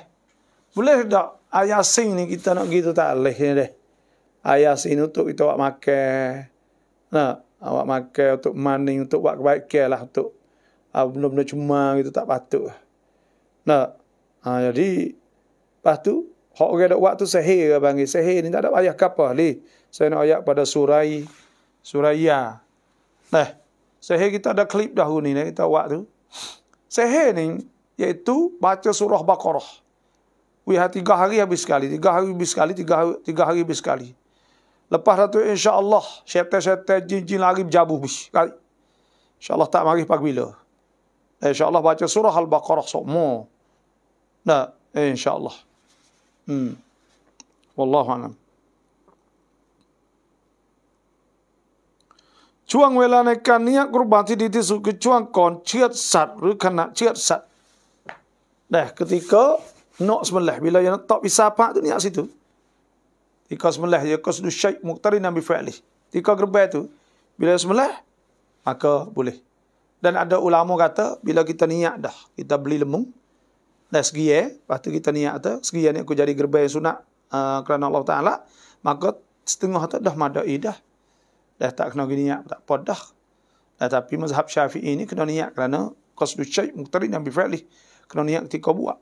บุเลดอกอายาสิงนี่กิตานกิตุตาเลยนี่เลยอายาสิงนุตุอิตวะมาเกะนะอวะมาเกะตุมันนิงตุวะกไบเกะละตุอับนุบนุชมังกิตุตาปัตตุนะอ่าดีปัตตุหอกเกะดอกวะตุเสฮีกับบางีเสฮีนี่ได้ดอกอายาคับปะลี Saya nak ayat pada surai Suraya. Nah, eh, sehe kita ada klip dahulu ni, kita buat tu. Sehe ni, iaitu baca surah Baqarah. Wih, ah, tiga hari habis sekali. Tiga hari habis sekali, tiga hari, tiga hari habis sekali. Lepas tu, insya Allah, syaitan-syaitan jin-jin lari berjabu. Insya Allah tak marih pagi bila. Eh, insya Allah baca surah Al-Baqarah semua. Nah, eh, insya Allah. Hmm. Wallahu'alaikum. ช่วงเวลาในการเนี้ยกรุบาที่ดีที่สุดคือช่วงก่อนเชื้อสัตว์หรือขณะเชื้อสัตว์นะกติกะนอสมันแหละวิลายนตอบวิสาพะตุนี้สิทุติกสมันแหละยกสุดชัยมุกตรินบิฟะลิติกกรุบาตุบิลายสมันแหละ kan ya maka boleh dan ada ulama kata bila kita niat dah kita beli lemung dah segi ya lepas kita niat tu segi ni aku jadi gerbang sunat uh, kerana Allah Ta'ala maka setengah tu dah madai dah dah tak kena niat tak apa dah tapi mazhab syafi'i ni kena niat kerana qasdu syai muqtarid bi fi'li kena niat ketika buat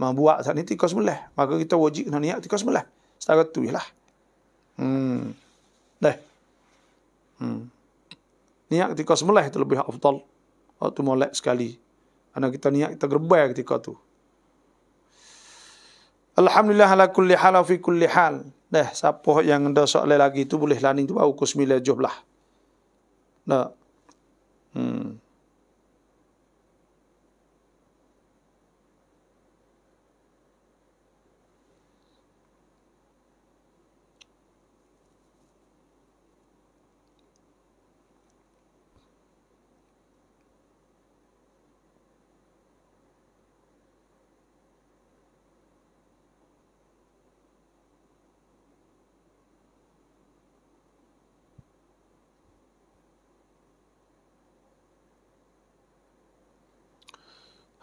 membuat saat ni ketika semula maka kita wajib kena niat ketika semula setakat tu jelah hmm dah hmm niat ketika semula itu lebih afdal waktu molek sekali kerana kita niat kita gerbai ketika tu Alhamdulillah ala kulli hal fi kulli hal. Dah eh, siapa yang dah soal lagi tu boleh lani tu bau ke 9 17. Nah. Hmm.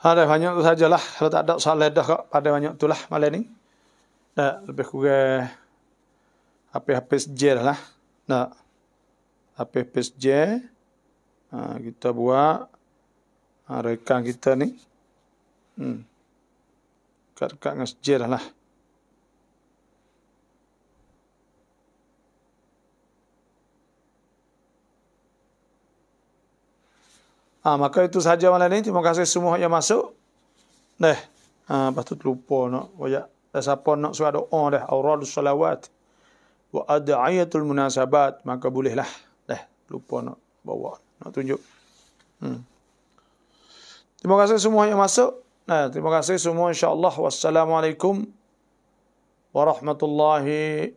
Ada banyak tu sajalah. Kalau tak ada salah dah kok pada banyak tu lah malam ni. Tak lebih kurang habis-habis je lah. Tak. Habis-habis je. Ha, kita buat ha, rekan kita ni. Hmm. Kat-kat dengan sejarah lah. Ha, maka itu sahaja malam ini. Terima kasih semua yang masuk. Dah. Ha, lepas tu terlupa nak. Wajak. Dah siapa nak suat doa dah. Aurad salawat. Wa ada'ayatul munasabat. Maka bolehlah. Dah. Lupa nak bawa. Nak tunjuk. Hmm. Terima kasih semua yang masuk. Nah, terima kasih semua insyaAllah. Wassalamualaikum warahmatullahi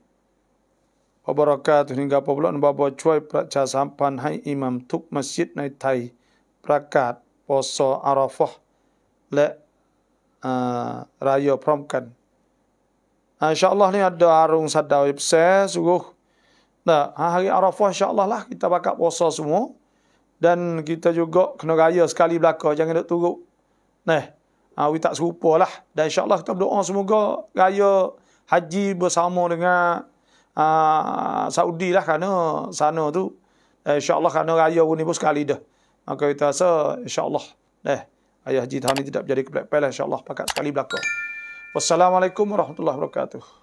wabarakatuh. Hingga apa pula? Nampak buat cuai peracah sampan hai imam tuk masjid naik tayi. ประกาศปศอารอฟและรายโยพร้อมกันอินชาอัลลอฮ์นี่อัดดาอุงสัตดาวิบเซสุกุนะฮะฮะอารอฟอินชาอัลลอฮ์ลากิตาบักับปศสุโมดันกิตาจุกกนกายสกาลีบลักกอจังเดตุกุนะอาวิตักสุปอลาดันอินชาอัลลอฮ์กิตาบดอองสุโมกกายฮัจญ์บ่สามอดังอ่าซาอุดีลาคานะซานะตุอินชาอัลลอฮ์คานะกายวุนิบสกาลีดา Maka kita rasa insya eh ayah jihad ni tidak jadi kepelak-pelak insyaallah. allah pakat sekali berlaku. Wassalamualaikum warahmatullahi wabarakatuh.